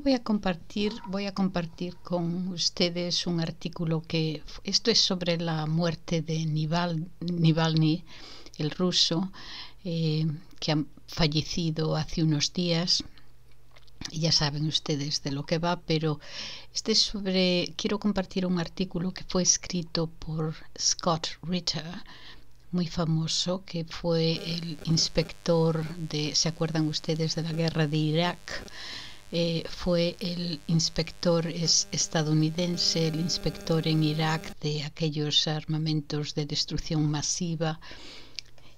voy a compartir, voy a compartir con ustedes un artículo que esto es sobre la muerte de Nival, Nivalny, el ruso, eh, que ha fallecido hace unos días. Ya saben ustedes de lo que va, pero este es sobre. Quiero compartir un artículo que fue escrito por Scott Ritter, muy famoso, que fue el inspector de. ¿Se acuerdan ustedes de la guerra de Irak? Eh, fue el inspector es estadounidense, el inspector en Irak de aquellos armamentos de destrucción masiva,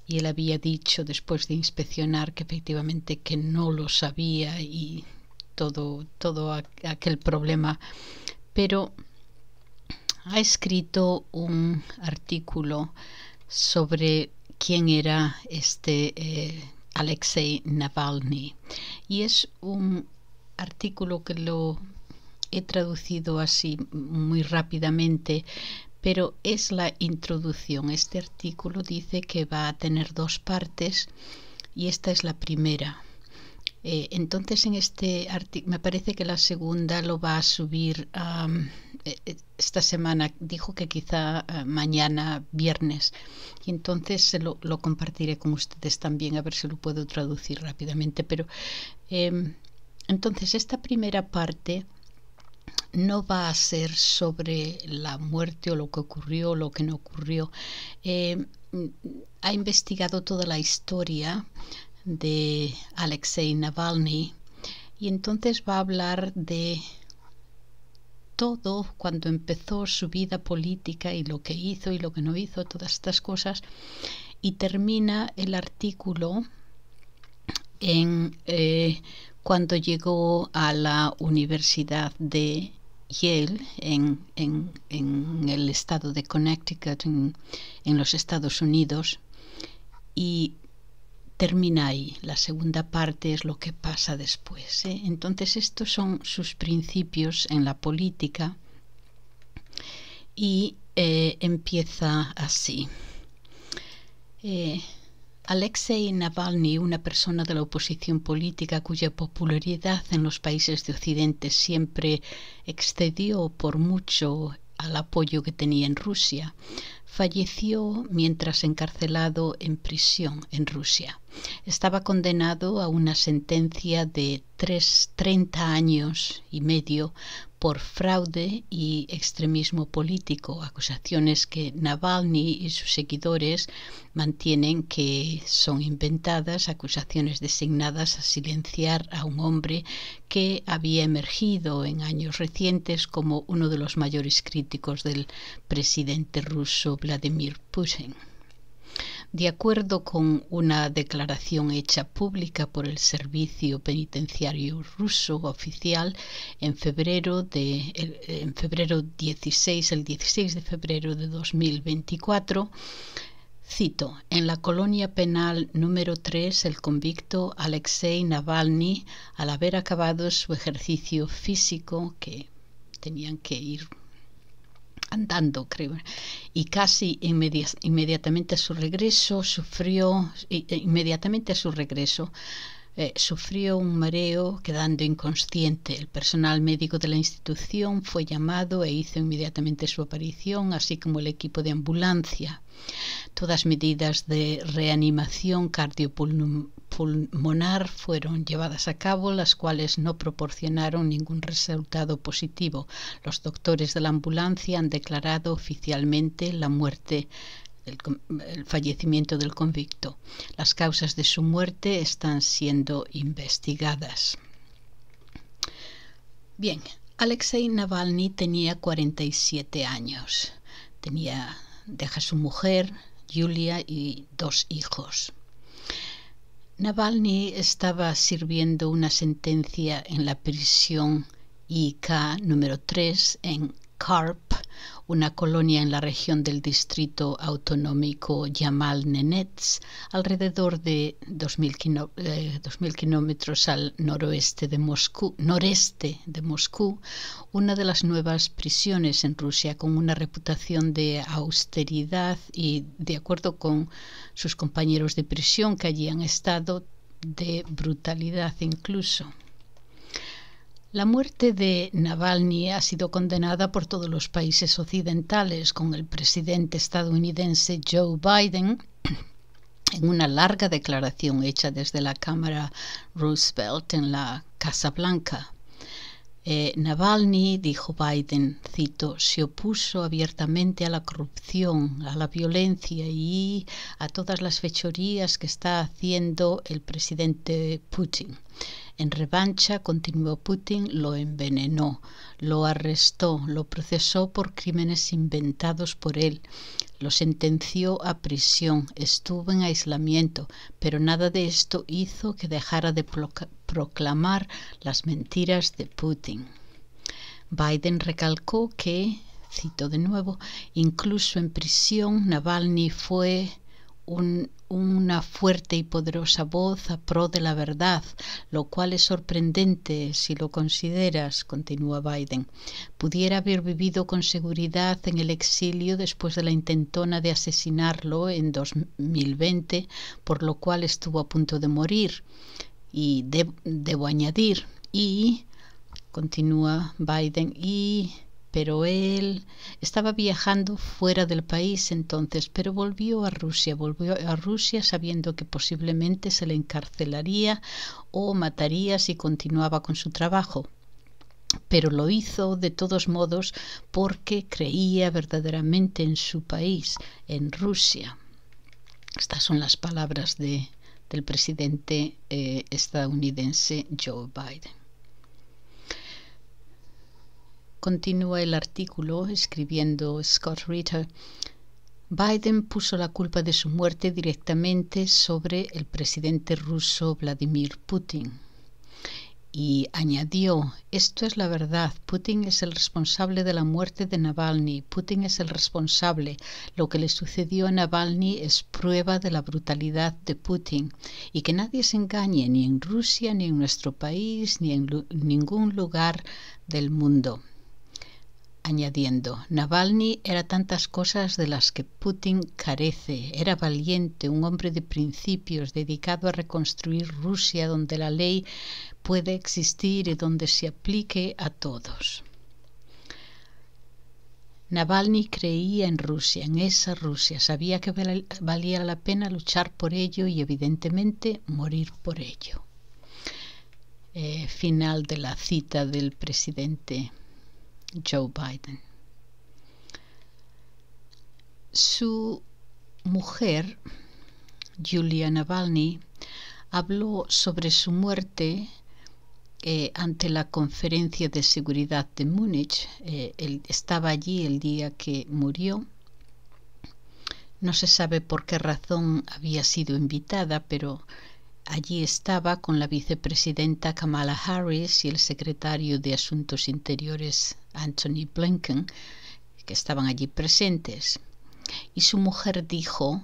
y él había dicho después de inspeccionar que efectivamente que no lo sabía y todo, todo aquel problema, pero ha escrito un artículo sobre quién era este eh, Alexei Navalny y es un artículo que lo he traducido así muy rápidamente, pero es la introducción. Este artículo dice que va a tener dos partes y esta es la primera. Eh, entonces en este artículo, me parece que la segunda lo va a subir eh, eh, esta semana, dijo que quizá mañana viernes, y entonces se lo, compartiré con ustedes también, a ver si lo puedo traducir rápidamente, pero... Em, entonces, esta primera parte no va a ser sobre la muerte o lo que ocurrió o lo que no ocurrió. Eh, ha investigado toda la historia de Alexei Navalny y entonces va a hablar de todo cuando empezó su vida política y lo que hizo y lo que no hizo, todas estas cosas. Y termina el artículo en eh, cuando llegó a la Universidad de Yale, en, el estado de Connecticut, en, los Estados Unidos, y termina ahí. La segunda parte es lo que pasa después. ¿eh? Entonces estos son sus principios en la política y eh, empieza así. Eh, Alexei Navalny, una persona de la oposición política cuya popularidad en los países de Occidente siempre excedió por mucho al apoyo que tenía en Rusia, falleció mientras encarcelado en prisión en Rusia. Estaba condenado a una sentencia de 30 años y medio por fraude y extremismo político, acusaciones que Navalny y sus seguidores mantienen que son inventadas, acusaciones designadas a silenciar a un hombre que había emergido en años recientes como uno de los mayores críticos del presidente ruso Vladimir Putin. De acuerdo con una declaración hecha pública por el Servicio Penitenciario Ruso oficial en febrero de en febrero 16, el 16 de febrero de 2024, Cito, en la colonia penal número 3, el convicto Alexei Navalny, al haber acabado su ejercicio físico, que tenían que ir andando, creo. Y casi inmediatamente a su regreso sufrió, inmediatamente a su regreso, eh, sufrió un mareo quedando inconsciente. El personal médico de la institución fue llamado e hizo inmediatamente su aparición, así como el equipo de ambulancia. Todas medidas de reanimación cardiopulmonar pulmonar fueron llevadas a cabo, las cuales no proporcionaron ningún resultado positivo. Los doctores de la ambulancia han declarado oficialmente la muerte el, fallecimiento del convicto. Las causas de su muerte están siendo investigadas. Bien, Alexei Navalny tenía 47 años. Tenía, deja su mujer, Julia, y dos hijos. Navalny estaba sirviendo una sentencia en la prisión IK número 3 en Karp, una colonia en la región del distrito autonómico Yamal Nenets, alrededor de 2.000 eh, kilómetros al noroeste de Moscú, noreste de Moscú, una de las nuevas prisiones en Rusia con una reputación de austeridad y, de acuerdo con sus compañeros de prisión que allí han estado, de brutalidad incluso. La muerte de Navalny ha sido condenada por todos los países occidentales, con el presidente estadounidense Joe Biden en una larga declaración hecha desde la Cámara Roosevelt en la Casa Blanca. Eh, Navalny, dijo Biden, cito, se opuso abiertamente a la corrupción, a la violencia y a todas las fechorías que está haciendo el presidente Putin. En revancha, continuó Putin, lo envenenó, lo arrestó, lo procesó por crímenes inventados por él, lo sentenció a prisión, estuvo en aislamiento, pero nada de esto hizo que dejara de proclamar las mentiras de Putin. Biden recalcó que, cito de nuevo, incluso en prisión Navalny fue una fuerte y poderosa voz a pro de la verdad, lo cual es sorprendente si lo consideras, continúa Biden. Pudiera haber vivido con seguridad en el exilio después de la intentona de asesinarlo en 2020, por lo cual estuvo a punto de morir. Y debo añadir, y, continúa Biden, y pero él estaba viajando fuera del país entonces, pero volvió a Rusia, volvió a Rusia sabiendo que posiblemente se le encarcelaría o mataría si continuaba con su trabajo. Pero lo hizo de todos modos porque creía verdaderamente en su país, en Rusia. Estas son las palabras del presidente eh, estadounidense Joe Biden. Continúa el artículo escribiendo Scott Ritter. Biden puso la culpa de su muerte directamente sobre el presidente ruso Vladimir Putin. Y añadió, esto es la verdad, Putin es el responsable de la muerte de Navalny, Putin es el responsable, lo que le sucedió a Navalny es prueba de la brutalidad de Putin y que nadie se engañe ni en Rusia, ni en nuestro país, ni en ningún lugar del mundo añadiendo, Navalny era tantas cosas de las que Putin carece. Era valiente, un hombre de principios, dedicado a reconstruir Rusia donde la ley puede existir y donde se aplique a todos. Navalny creía en Rusia, en esa Rusia, sabía que valía la pena luchar por ello y evidentemente morir por ello. Eh, final de la cita del presidente Joe Biden. Su mujer, Julia Navalny, habló sobre su muerte eh, ante la conferencia de seguridad de Múnich. Eh, estaba allí el día que murió. No se sabe por qué razón había sido invitada, pero allí estaba con la vicepresidenta Kamala Harris y el secretario de Asuntos Interiores Anthony Blinken, que estaban allí presentes. Y su mujer dijo,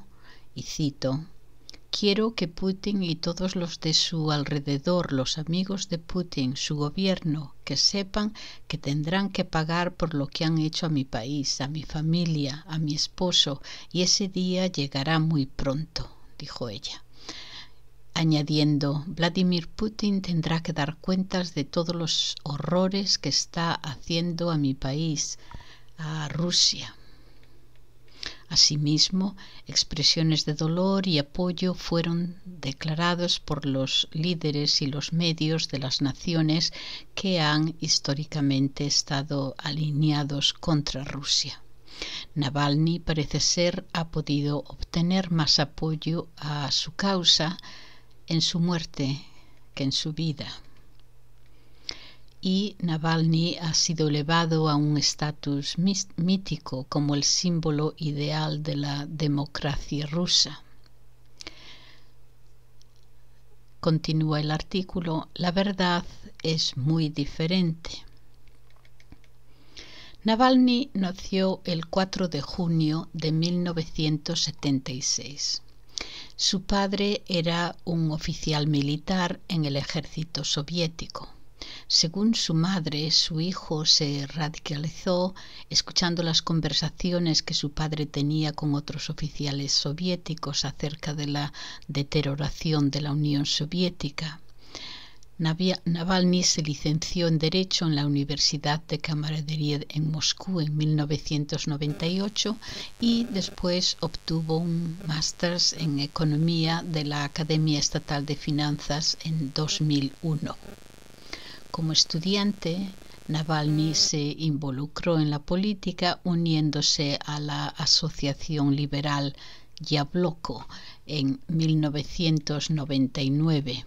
y cito, Quiero que Putin y todos los de su alrededor, los amigos de Putin, su gobierno, que sepan que tendrán que pagar por lo que han hecho a mi país, a mi familia, a mi esposo, y ese día llegará muy pronto, dijo ella añadiendo, Vladimir Putin tendrá que dar cuentas de todos los horrores que está haciendo a mi país, a Rusia. Asimismo, expresiones de dolor y apoyo fueron declarados por los líderes y los medios de las naciones que han históricamente estado alineados contra Rusia. Navalny parece ser ha podido obtener más apoyo a su causa en su muerte que en su vida. Y Navalny ha sido elevado a un estatus mítico como el símbolo ideal de la democracia rusa. Continúa el artículo, la verdad es muy diferente. Navalny nació el 4 de junio de 1976. Su padre era un oficial militar en el ejército soviético. Según su madre, su hijo se radicalizó escuchando las conversaciones que su padre tenía con otros oficiales soviéticos acerca de la deterioración de la Unión Soviética. Navalny se licenció en Derecho en la Universidad de Camaradería en Moscú en 1998 y después obtuvo un máster en Economía de la Academia Estatal de Finanzas en 2001. Como estudiante, Navalny se involucró en la política uniéndose a la Asociación Liberal Yabloko en 1999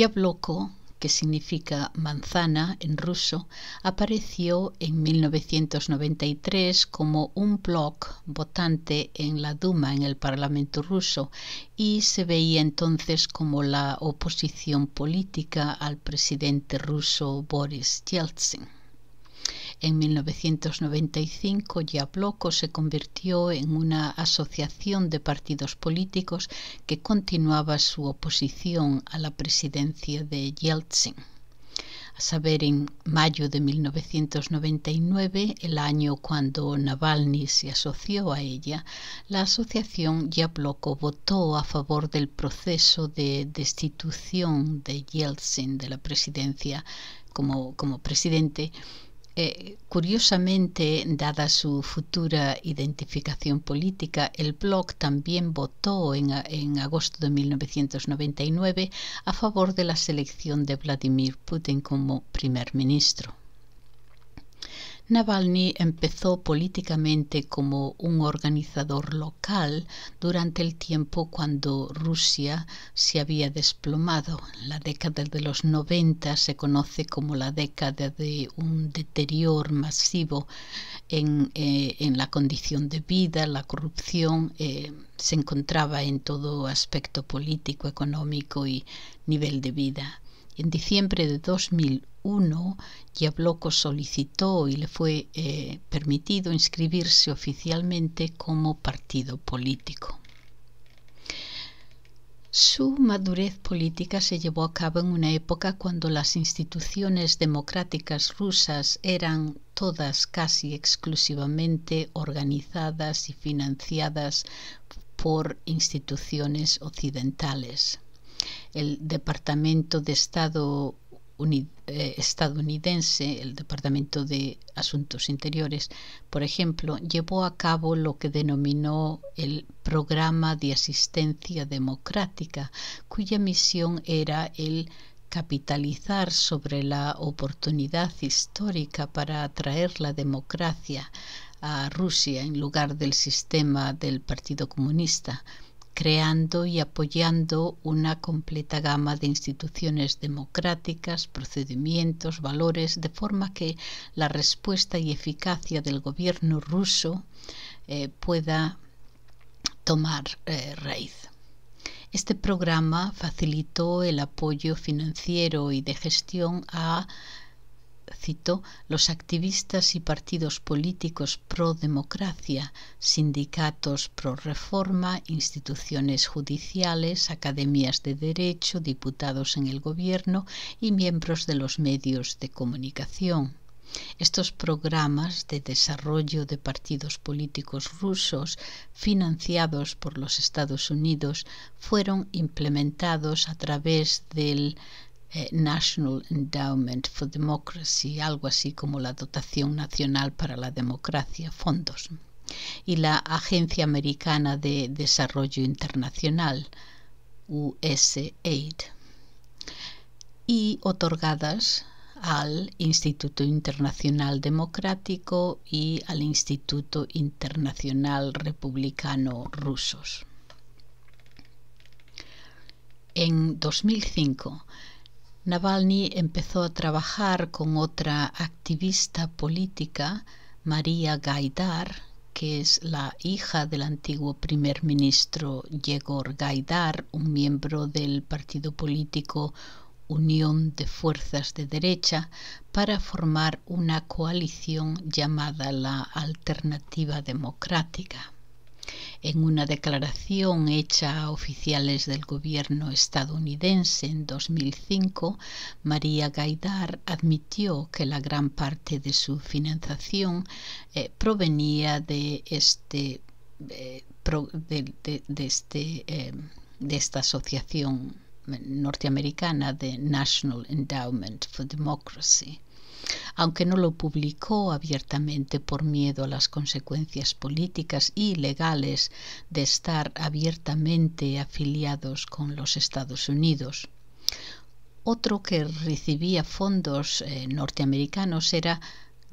Yabloko, que significa manzana en ruso, apareció en 1993 como un bloc votante en la Duma, en el Parlamento ruso, y se veía entonces como la oposición política al presidente ruso Boris Yeltsin. En 1995 Yabloko se convirtió en una asociación de partidos políticos que continuaba su oposición a la presidencia de Yeltsin. A saber, en mayo de 1999, el año cuando Navalny se asoció a ella, la asociación Yabloko votó a favor del proceso de destitución de Yeltsin de la presidencia como, como presidente eh, curiosamente, dada su futura identificación política, el blog también votó en, en, agosto de 1999 a favor de la selección de Vladimir Putin como primer ministro. Navalny empezó políticamente como un organizador local durante el tiempo cuando Rusia se había desplomado. La década de los 90 se conoce como la década de un deterioro masivo en, eh, la condición de vida, la corrupción. Eh, se encontraba en todo aspecto político, económico y nivel de vida. En diciembre de 2001, uno, solicitó y le fue eh, permitido inscribirse oficialmente como partido político. Su madurez política se llevó a cabo en una época cuando las instituciones democráticas rusas eran todas casi exclusivamente organizadas y financiadas por instituciones occidentales. El Departamento de Estado eh, estadounidense, el Departamento de Asuntos Interiores, por ejemplo, llevó a cabo lo que denominó el Programa de Asistencia Democrática, cuya misión era el capitalizar sobre la oportunidad histórica para atraer la democracia a Rusia en lugar del sistema del Partido Comunista creando y apoyando una completa gama de instituciones democráticas, procedimientos, valores, de forma que la respuesta y eficacia del gobierno ruso eh, pueda tomar eh, raíz. Este programa facilitó el apoyo financiero y de gestión a Cito, los activistas y partidos políticos pro democracia, sindicatos pro reforma, instituciones judiciales, academias de derecho, diputados en el gobierno y miembros de los medios de comunicación. Estos programas de desarrollo de partidos políticos rusos financiados por los Estados Unidos fueron implementados a través del eh, National Endowment for Democracy, algo así como la Dotación Nacional para la Democracia, fondos, y la Agencia Americana de Desarrollo Internacional, USAID, y otorgadas al Instituto Internacional Democrático y al Instituto Internacional Republicano Rusos. En 2005, Navalny empezó a trabajar con otra activista política, María Gaidar, que es la hija del antiguo primer ministro Yegor Gaidar, un miembro del partido político Unión de Fuerzas de Derecha, para formar una coalición llamada la Alternativa Democrática. En una declaración hecha a oficiales del gobierno estadounidense en 2005, María Gaidar admitió que la gran parte de su financiación eh, provenía de este, eh, este eh, de esta asociación norteamericana de National Endowment for Democracy aunque no lo publicó abiertamente por miedo a las consecuencias políticas y legales de estar abiertamente afiliados con los Estados Unidos. Otro que recibía fondos eh, norteamericanos era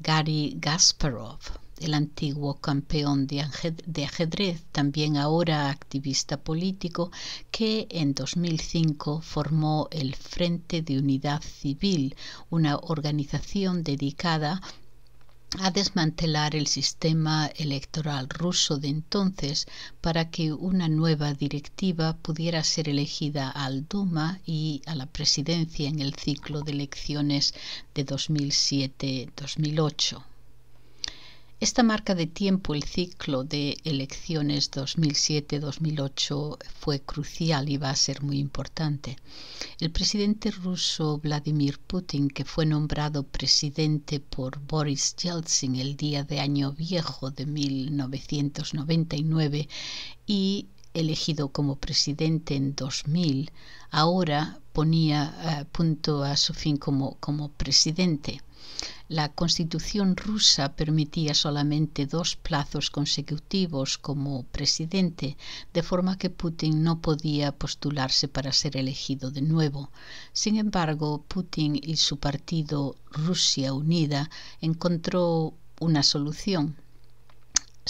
Gary Gasparov el antiguo campeón de, ajedrez, también ahora activista político, que en 2005 formó el Frente de Unidad Civil, una organización dedicada a desmantelar el sistema electoral ruso de entonces para que una nueva directiva pudiera ser elegida al Duma y a la presidencia en el ciclo de elecciones de 2007-2008. Esta marca de tiempo, el ciclo de elecciones 2007-2008 fue crucial y va a ser muy importante. El presidente ruso Vladimir Putin, que fue nombrado presidente por Boris Yeltsin el día de Año Viejo de 1999 y elegido como presidente en 2000, ahora ponía eh, punto a su fin como presidente. La constitución rusa permitía solamente dos plazos consecutivos como presidente, de forma que Putin no podía postularse para ser elegido de nuevo. Sin embargo, Putin y su partido Rusia Unida encontró una solución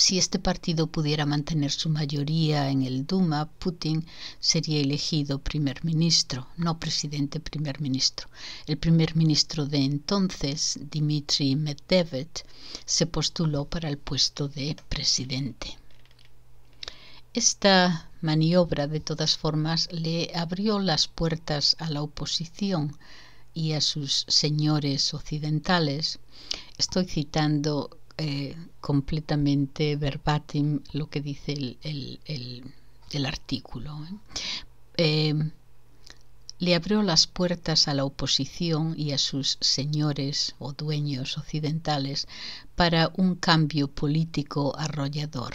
si este partido pudiera mantener su mayoría en el Duma, Putin sería elegido primer ministro, no presidente primer ministro. El primer ministro de entonces, Dmitry Medvedev, se postuló para el puesto de presidente. Esta maniobra, de todas formas, le abrió las puertas a la oposición y a sus señores occidentales. Estoy citando eh, completamente verbatim lo que dice el, artículo. ¿eh? Eh, le abrió las puertas a la oposición y a sus señores o dueños occidentales para un cambio político arrollador.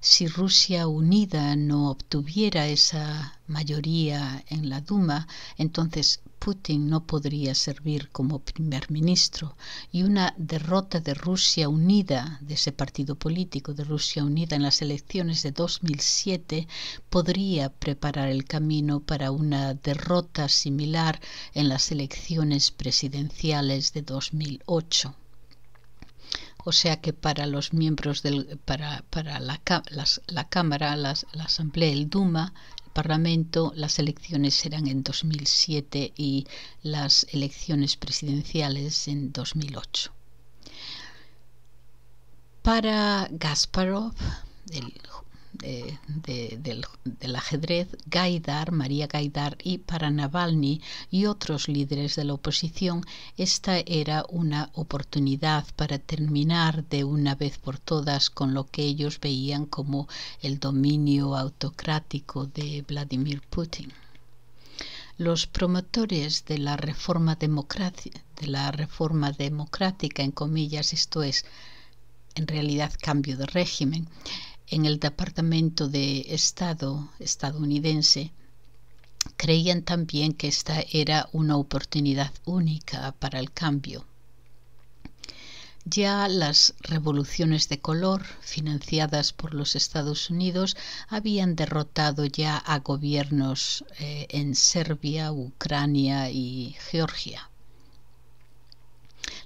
Si Rusia unida no obtuviera esa mayoría en la Duma, entonces Putin no podría servir como primer ministro y una derrota de Rusia Unida, de ese partido político de Rusia Unida en las elecciones de 2007, podría preparar el camino para una derrota similar en las elecciones presidenciales de 2008. O sea que para los miembros del, para, la, Cámara, la Asamblea, el Duma, Parlamento, las elecciones serán en 2007 y las elecciones presidenciales en 2008. Para Gasparov, el del, ajedrez, Gaidar, María Gaidar y para Navalny y otros líderes de la oposición, esta era una oportunidad para terminar de una vez por todas con lo que ellos veían como el dominio autocrático de Vladimir Putin los promotores de la reforma democrática, de la reforma democrática en comillas, esto es en realidad cambio de régimen, en el Departamento de Estado estadounidense creían también que esta era una oportunidad única para el cambio. Ya las revoluciones de color financiadas por los Estados Unidos habían derrotado ya a gobiernos eh, en Serbia, Ucrania y Georgia.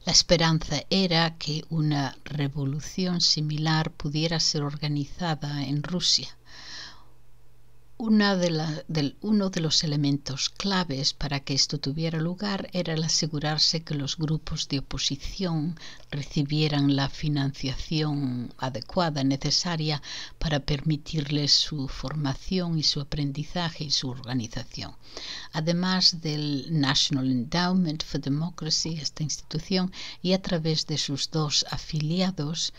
La esperanza era que una revolución similar pudiera ser organizada en Rusia uno de los elementos claves para que esto tuviera lugar era el asegurarse que los grupos de oposición recibieran la financiación adecuada necesaria para permitirles su formación y su aprendizaje y su organización. Además del National Endowment for Democracy, esta institución, y a través de sus dos afiliados,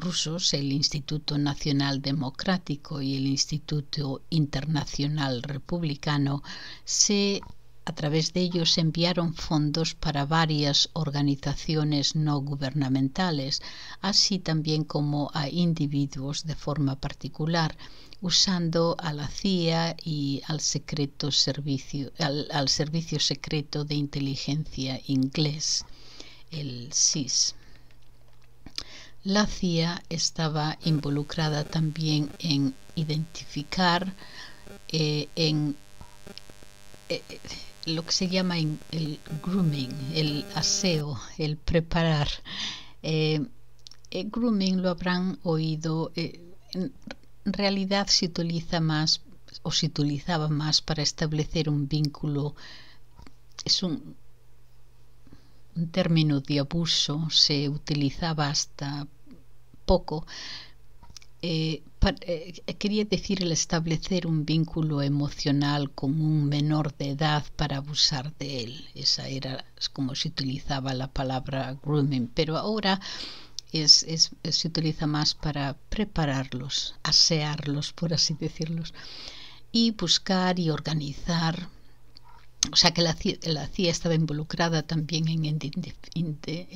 rusos, el Instituto Nacional Democrático y el Instituto Internacional Republicano, se a través de ellos enviaron fondos para varias organizaciones no gubernamentales, así también como a individuos de forma particular, usando a la CIA y al, secreto servicio, al, al Servicio Secreto de Inteligencia Inglés, el SIS. La CIA estaba involucrada también en identificar eh, en eh, eh, lo que se llama el grooming, el aseo, el preparar. el grooming lo habrán oído, en realidad se utiliza más o se utilizaba más para establecer un vínculo. Es un, un término de abuso, se utilizaba hasta poco. Eh, eh, quería decir el establecer un vínculo emocional con un menor de edad para abusar de él. Esa era como se utilizaba la palabra grooming, pero ahora se utiliza más para prepararlos, asearlos, por así decirlos, y buscar y organizar o sea que la, CIA estaba involucrada también en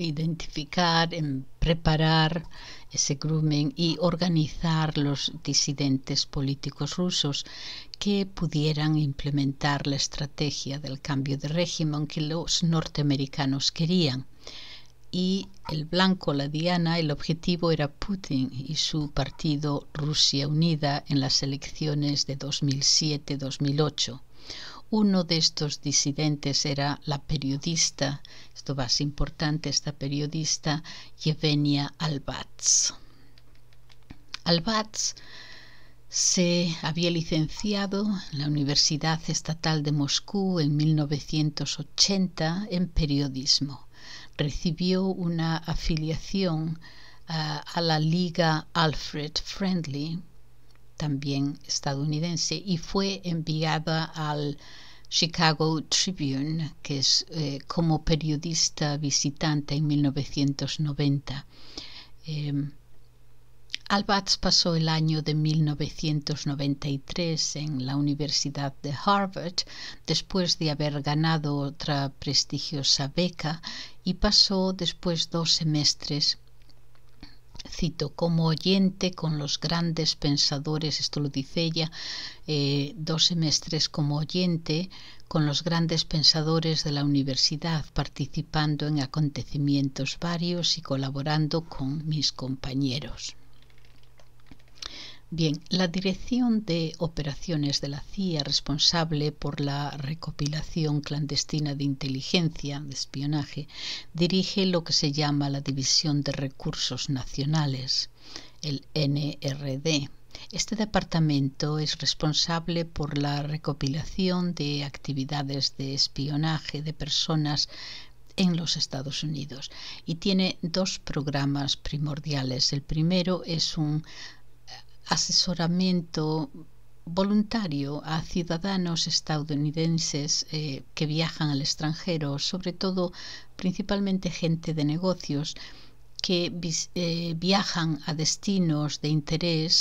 identificar, en preparar ese grooming y organizar los disidentes políticos rusos que pudieran implementar la estrategia del cambio de régimen que los norteamericanos querían. Y el blanco, la diana, el objetivo era Putin y su partido Rusia Unida en las elecciones de 2007-2008 uno de estos disidentes era la periodista, esto más importante, esta periodista Yevenia Albatz. Albats se había licenciado en la Universidad Estatal de Moscú en 1980 en periodismo. Recibió una afiliación ah, a la Liga Alfred Friendly también estadounidense, y fue enviada al Chicago Tribune, que es eh, como periodista visitante en 1990. Eh, em, pasó el año de 1993 en la Universidad de Harvard después de haber ganado otra prestigiosa beca y pasó después dos semestres cito, como oyente con los grandes pensadores, esto lo dice ella, eh, dos semestres como oyente con los grandes pensadores de la universidad, participando en acontecimientos varios y colaborando con mis compañeros. Bien, la Dirección de Operaciones de la CIA, responsable por la recopilación clandestina de inteligencia, de espionaje, dirige lo que se llama la División de Recursos Nacionales, el NRD. Este departamento es responsable por la recopilación de actividades de espionaje de personas en los Estados Unidos y tiene dos programas primordiales. El primero es un asesoramiento voluntario a ciudadanos estadounidenses eh, que viajan al extranjero, sobre todo principalmente gente de negocios que eh, viajan a destinos de interés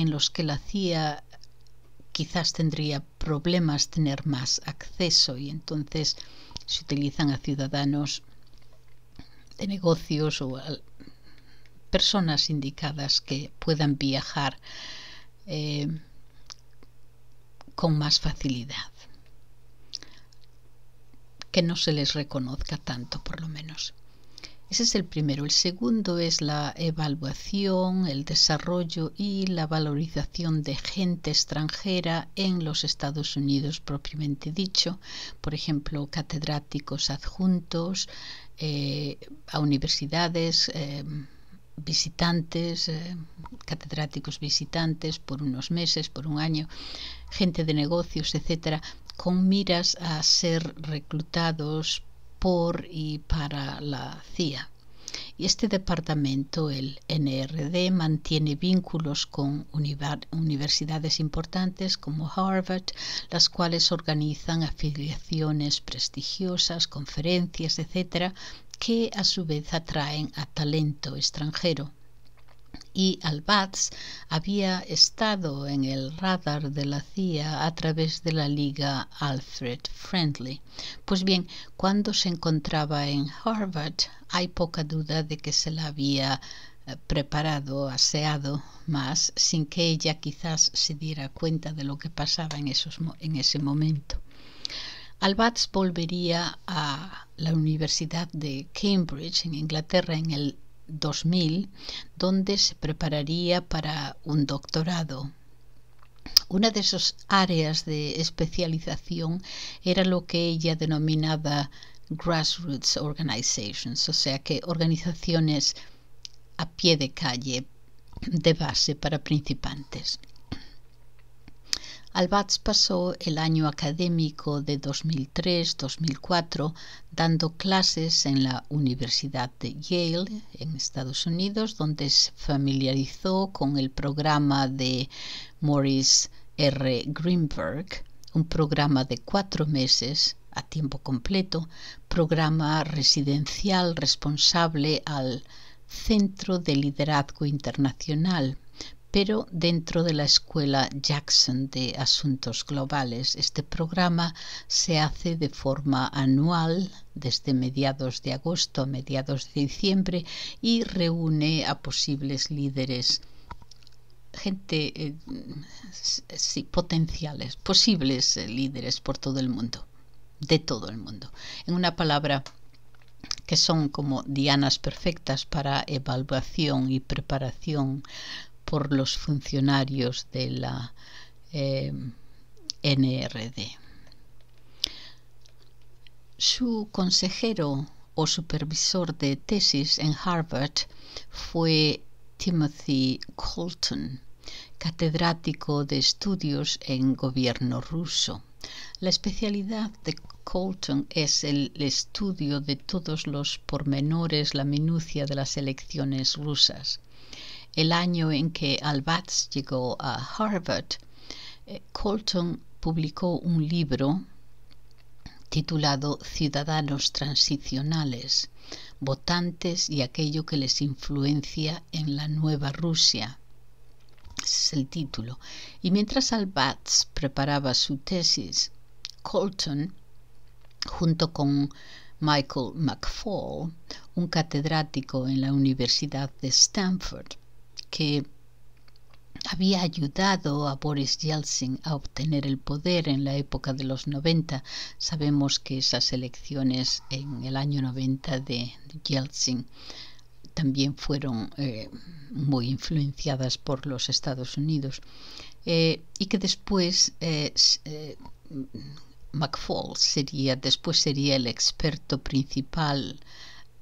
en los que la CIA quizás tendría problemas tener más acceso y entonces se utilizan a ciudadanos de negocios o al personas indicadas que puedan viajar eh, con más facilidad. Que no se les reconozca tanto, por lo menos. Ese es el primero. El segundo es la evaluación, el desarrollo y la valorización de gente extranjera en los Estados Unidos propiamente dicho. Por ejemplo, catedráticos adjuntos eh, a universidades. Eh, visitantes, eh, catedráticos visitantes por unos meses, por un año, gente de negocios, etcétera, con miras a ser reclutados por y para la CIA. Y este departamento, el NRD, mantiene vínculos con universidades importantes como Harvard, las cuales organizan afiliaciones prestigiosas, conferencias, etcétera que a su vez atraen a talento extranjero. Y Albatz había estado en el radar de la CIA a través de la Liga Alfred Friendly. Pues bien, cuando se encontraba en Harvard, hay poca duda de que se la había eh, preparado, aseado más, sin que ella quizás se diera cuenta de lo que pasaba en, esos, en ese momento. Albatz volvería a la Universidad de Cambridge, en Inglaterra, en el 2000, donde se prepararía para un doctorado. Una de sus áreas de especialización era lo que ella denominaba grassroots organizations, o sea que organizaciones a pie de calle de base para principantes. Albats pasó el año académico de 2003-2004 dando clases en la Universidad de Yale en Estados Unidos, donde se familiarizó con el programa de Morris R. Greenberg, un programa de cuatro meses a tiempo completo, programa residencial responsable al Centro de Liderazgo Internacional pero dentro de la Escuela Jackson de Asuntos Globales. Este programa se hace de forma anual desde mediados de agosto a mediados de diciembre y reúne a posibles líderes gente eh, potenciales, posibles eh, líderes por todo el mundo, de todo el mundo. En una palabra, que son como dianas perfectas para evaluación y preparación por los funcionarios de la eh, NRD. Su consejero o supervisor de tesis en Harvard fue Timothy Colton, catedrático de estudios en gobierno ruso. La especialidad de Colton es el estudio de todos los pormenores, la minucia de las elecciones rusas el año en que Albatz llegó a Harvard, eh, Colton publicó un libro titulado Ciudadanos Transicionales, votantes y aquello que les influencia en la nueva Rusia. es el título. Y mientras Albatz preparaba su tesis, Colton, junto con Michael McFall, un catedrático en la Universidad de Stanford, que había ayudado a Boris Yeltsin a obtener el poder en la época de los 90. Sabemos que esas elecciones en el año 90 de Yeltsin también fueron eh, muy influenciadas por los Estados Unidos eh, y que después eh, eh McFall sería, después sería el experto principal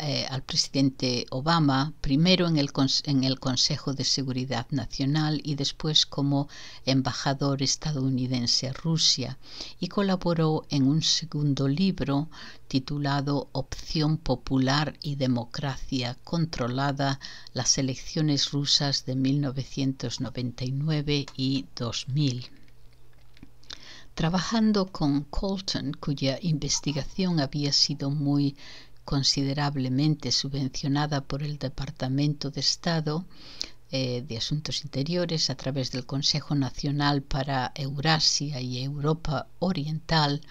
eh, al presidente Obama, primero en el, en el Consejo de Seguridad Nacional y después como embajador estadounidense a Rusia, y colaboró en un segundo libro titulado Opción Popular y Democracia Controlada, las elecciones rusas de 1999 y 2000. Trabajando con Colton, cuya investigación había sido muy considerablemente subvencionada por el Departamento de Estado eh, de Asuntos Interiores a través del Consejo Nacional para Eurasia y Europa Oriental,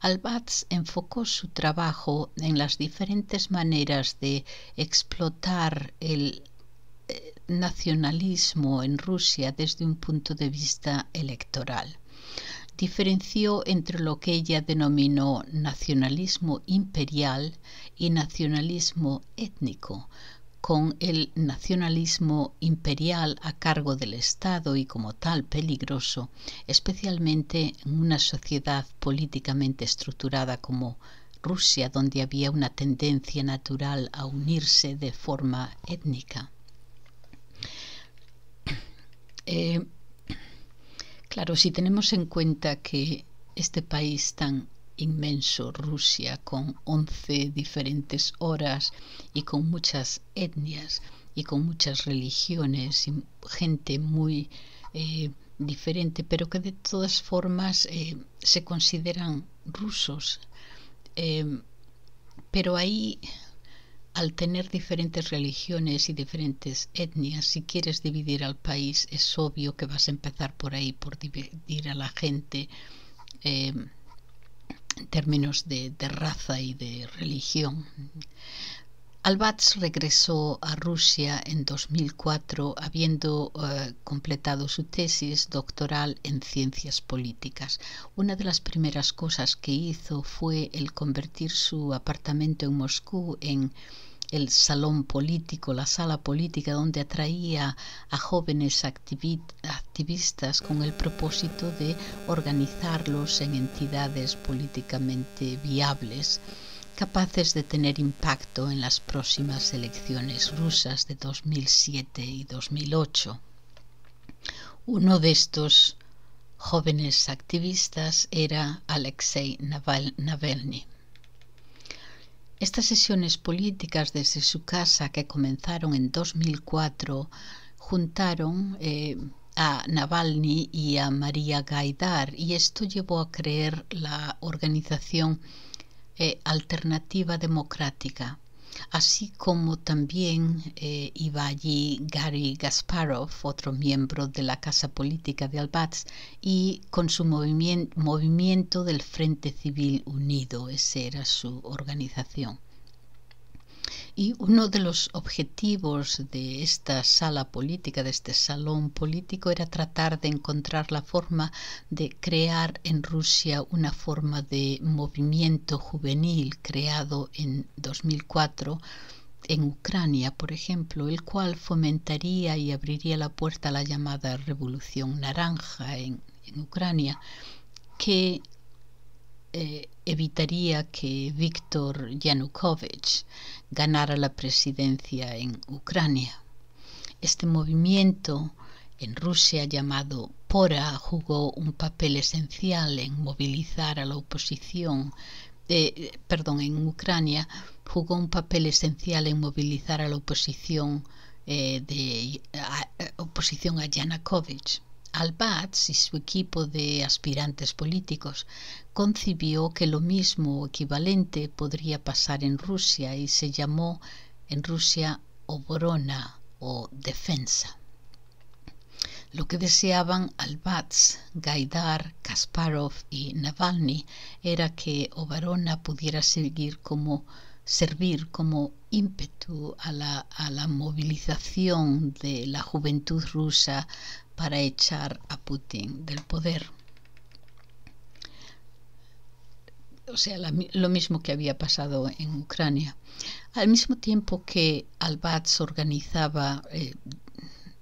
albats enfocó su trabajo en las diferentes maneras de explotar el eh, nacionalismo en Rusia desde un punto de vista electoral diferenció entre lo que ella denominó nacionalismo imperial y nacionalismo étnico, con el nacionalismo imperial a cargo del Estado y como tal peligroso, especialmente en una sociedad políticamente estructurada como Rusia, donde había una tendencia natural a unirse de forma étnica. Eh, claro, si tenemos en cuenta que este país tan inmenso Rusia con 11 diferentes horas y con muchas etnias y con muchas religiones y gente muy eh, diferente, pero que de todas formas eh, se consideran rusos. Eh, pero ahí, al tener diferentes religiones y diferentes etnias, si quieres dividir al país, es obvio que vas a empezar por ahí, por dividir a la gente términos de, raza y de religión. Albats regresó a Rusia en 2004 habiendo eh, completado su tesis doctoral en ciencias políticas. Una de las primeras cosas que hizo fue el convertir su apartamento en Moscú en el salón político, la sala política donde atraía a jóvenes activistas con el propósito de organizarlos en entidades políticamente viables capaces de tener impacto en las próximas elecciones rusas de 2007 y 2008. Uno de estos jóvenes activistas era Alexei Navalny. Estas sesiones políticas desde su casa que comenzaron en 2004 juntaron eh, a Navalny y a María Gaidar y esto llevó a creer la organización eh, Alternativa Democrática así como también eh, iba allí Gary Gasparov, otro miembro de la Casa Política de Albats, y con su movimiento, movimiento del Frente Civil Unido, esa era su organización. Y uno de los objetivos de esta sala política, de este salón político, era tratar de encontrar la forma de crear en Rusia una forma de movimiento juvenil creado en 2004 en Ucrania, por ejemplo, el cual fomentaría y abriría la puerta a la llamada Revolución Naranja en, Ucrania, que eh, evitaría que Viktor Yanukovych ganara la presidencia en Ucrania. Este movimiento en Rusia llamado Pora jugó un papel esencial en movilizar a la oposición, eh, perdón, en Ucrania jugó un papel esencial en movilizar a la oposición eh, de oposición a Yanukovych. Albats y su equipo de aspirantes políticos concibió que lo mismo o equivalente podría pasar en Rusia y se llamó en Rusia Oborona o Defensa. Lo que deseaban Albats, Gaidar, Kasparov y Navalny era que Oborona pudiera seguir como servir como ímpetu a la, a la movilización de la juventud rusa para echar a Putin del poder. O sea, lo mismo que había pasado en Ucrania. Al mismo tiempo que Albats organizaba eh,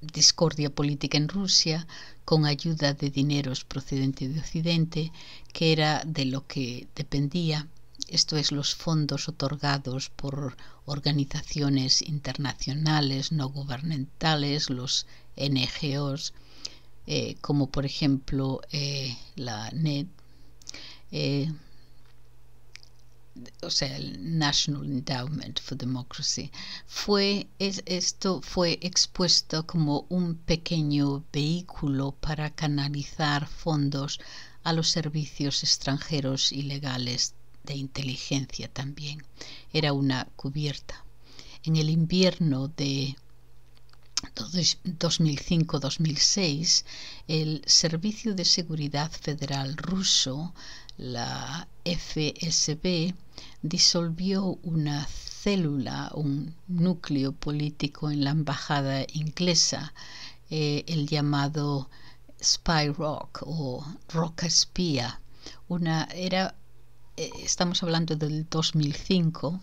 discordia política en Rusia con ayuda de dineros procedentes de Occidente, que era de lo que dependía, esto es los fondos otorgados por organizaciones internacionales no gubernamentales, los NGOs, eh, como por ejemplo eh, la NED, eh, o sea, el National Endowment for Democracy, fue, esto fue expuesto como un pequeño vehículo para canalizar fondos a los servicios extranjeros ilegales de inteligencia también. Era una cubierta. En el invierno de 2005-2006, el Servicio de Seguridad Federal ruso, la FSB, disolvió una célula, un núcleo político en la embajada inglesa, eh, el llamado Spy Rock o Roca Espía. Eh, estamos hablando del 2005,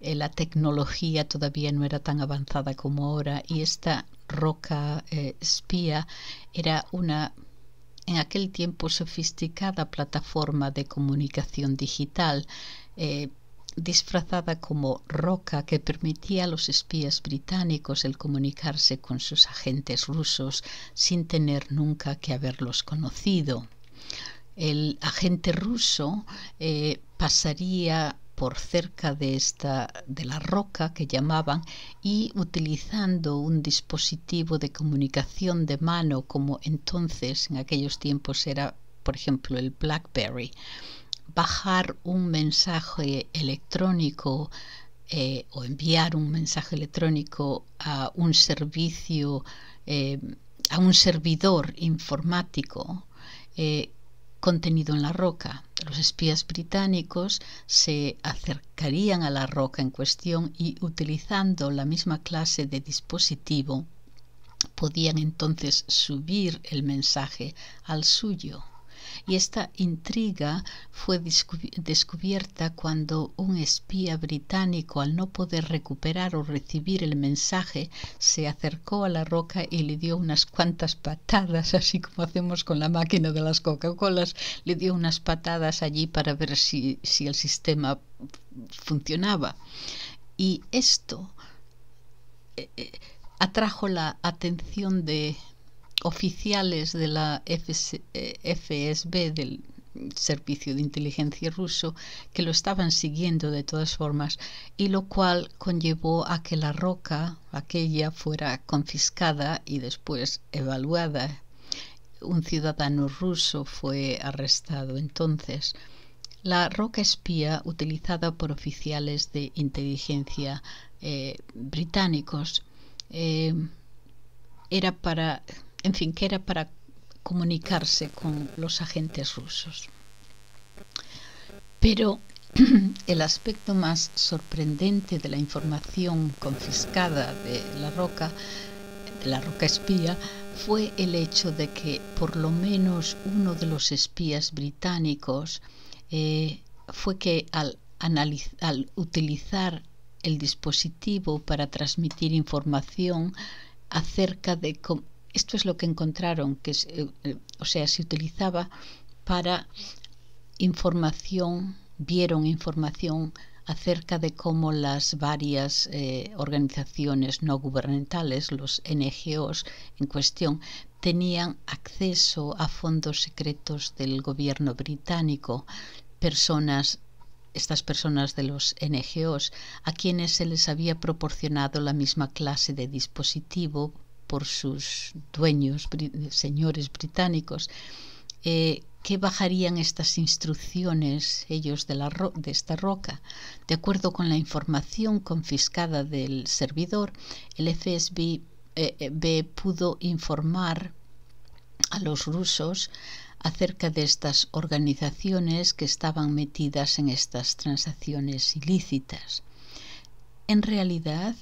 eh, la tecnología todavía no era tan avanzada como ahora y esta roca eh, espía era una en aquel tiempo sofisticada plataforma de comunicación digital eh, disfrazada como roca que permitía a los espías británicos el comunicarse con sus agentes rusos sin tener nunca que haberlos conocido. El agente ruso pasaría por cerca de esta de la roca que llamaban y utilizando un dispositivo de comunicación de mano como entonces en aquellos tiempos era por ejemplo el BlackBerry bajar un mensaje electrónico eh, o enviar un mensaje electrónico a un servicio eh, a un servidor informático eh, contenido en la roca. Los espías británicos se acercarían a la roca en cuestión y utilizando la misma clase de dispositivo podían entonces subir el mensaje al suyo y esta intriga fue descubierta cuando un espía británico al no poder recuperar o recibir el mensaje se acercó a la roca y le dio unas cuantas patadas así como hacemos con la máquina de las Coca-Colas le dio unas patadas allí para ver si, el sistema funcionaba y esto eh, eh, atrajo la atención de oficiales de la FSB, eh, del servicio de inteligencia ruso, que lo estaban siguiendo de todas formas, y lo cual conllevó a que la roca, aquella, fuera confiscada y después evaluada. Un ciudadano ruso fue arrestado entonces. La roca espía utilizada por oficiales de inteligencia eh, británicos eh, era para en fin, que era para comunicarse con los agentes rusos. Pero el aspecto más sorprendente de la información confiscada de la roca, de la roca espía, fue el hecho de que por lo menos uno de los espías británicos eh, fue que al, al utilizar el dispositivo para transmitir información acerca de, esto es lo que encontraron, que eh, eh, o sea, se utilizaba para información, vieron información acerca de cómo las varias eh, organizaciones no gubernamentales, los NGOs en cuestión, tenían acceso a fondos secretos del gobierno británico, personas estas personas de los NGOs, a quienes se les había proporcionado la misma clase de dispositivo por sus dueños, señores británicos, eh, ¿qué bajarían estas instrucciones ellos de, la esta roca? De acuerdo con la información confiscada del servidor, el FSB eh, eh, pudo informar a los rusos acerca de estas organizaciones que estaban metidas en estas transacciones ilícitas. En realidad,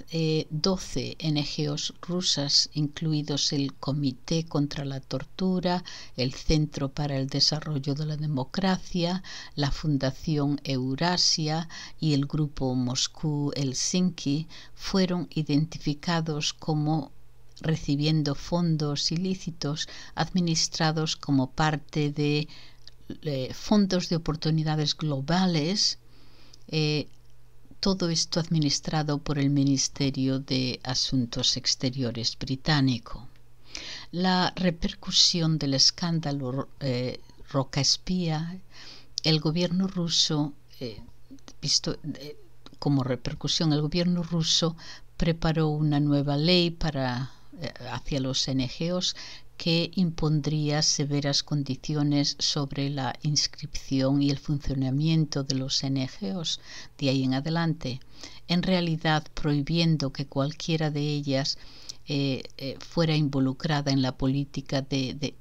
12 eh, NGOs rusas, incluidos el Comité contra la Tortura, el Centro para el Desarrollo de la Democracia, la Fundación Eurasia y el Grupo Moscú-Helsinki, fueron identificados como recibiendo fondos ilícitos administrados como parte de eh, fondos de oportunidades globales eh, todo esto administrado por el Ministerio de Asuntos Exteriores británico. La repercusión del escándalo eh, Roca Espía, el gobierno ruso, eh, visto eh, como repercusión, el gobierno ruso preparó una nueva ley para hacia los NGOs que impondría severas condiciones sobre la inscripción y el funcionamiento de los NGOs de ahí en adelante, en realidad prohibiendo que cualquiera de ellas eh, eh, fuera involucrada en la política eh, de,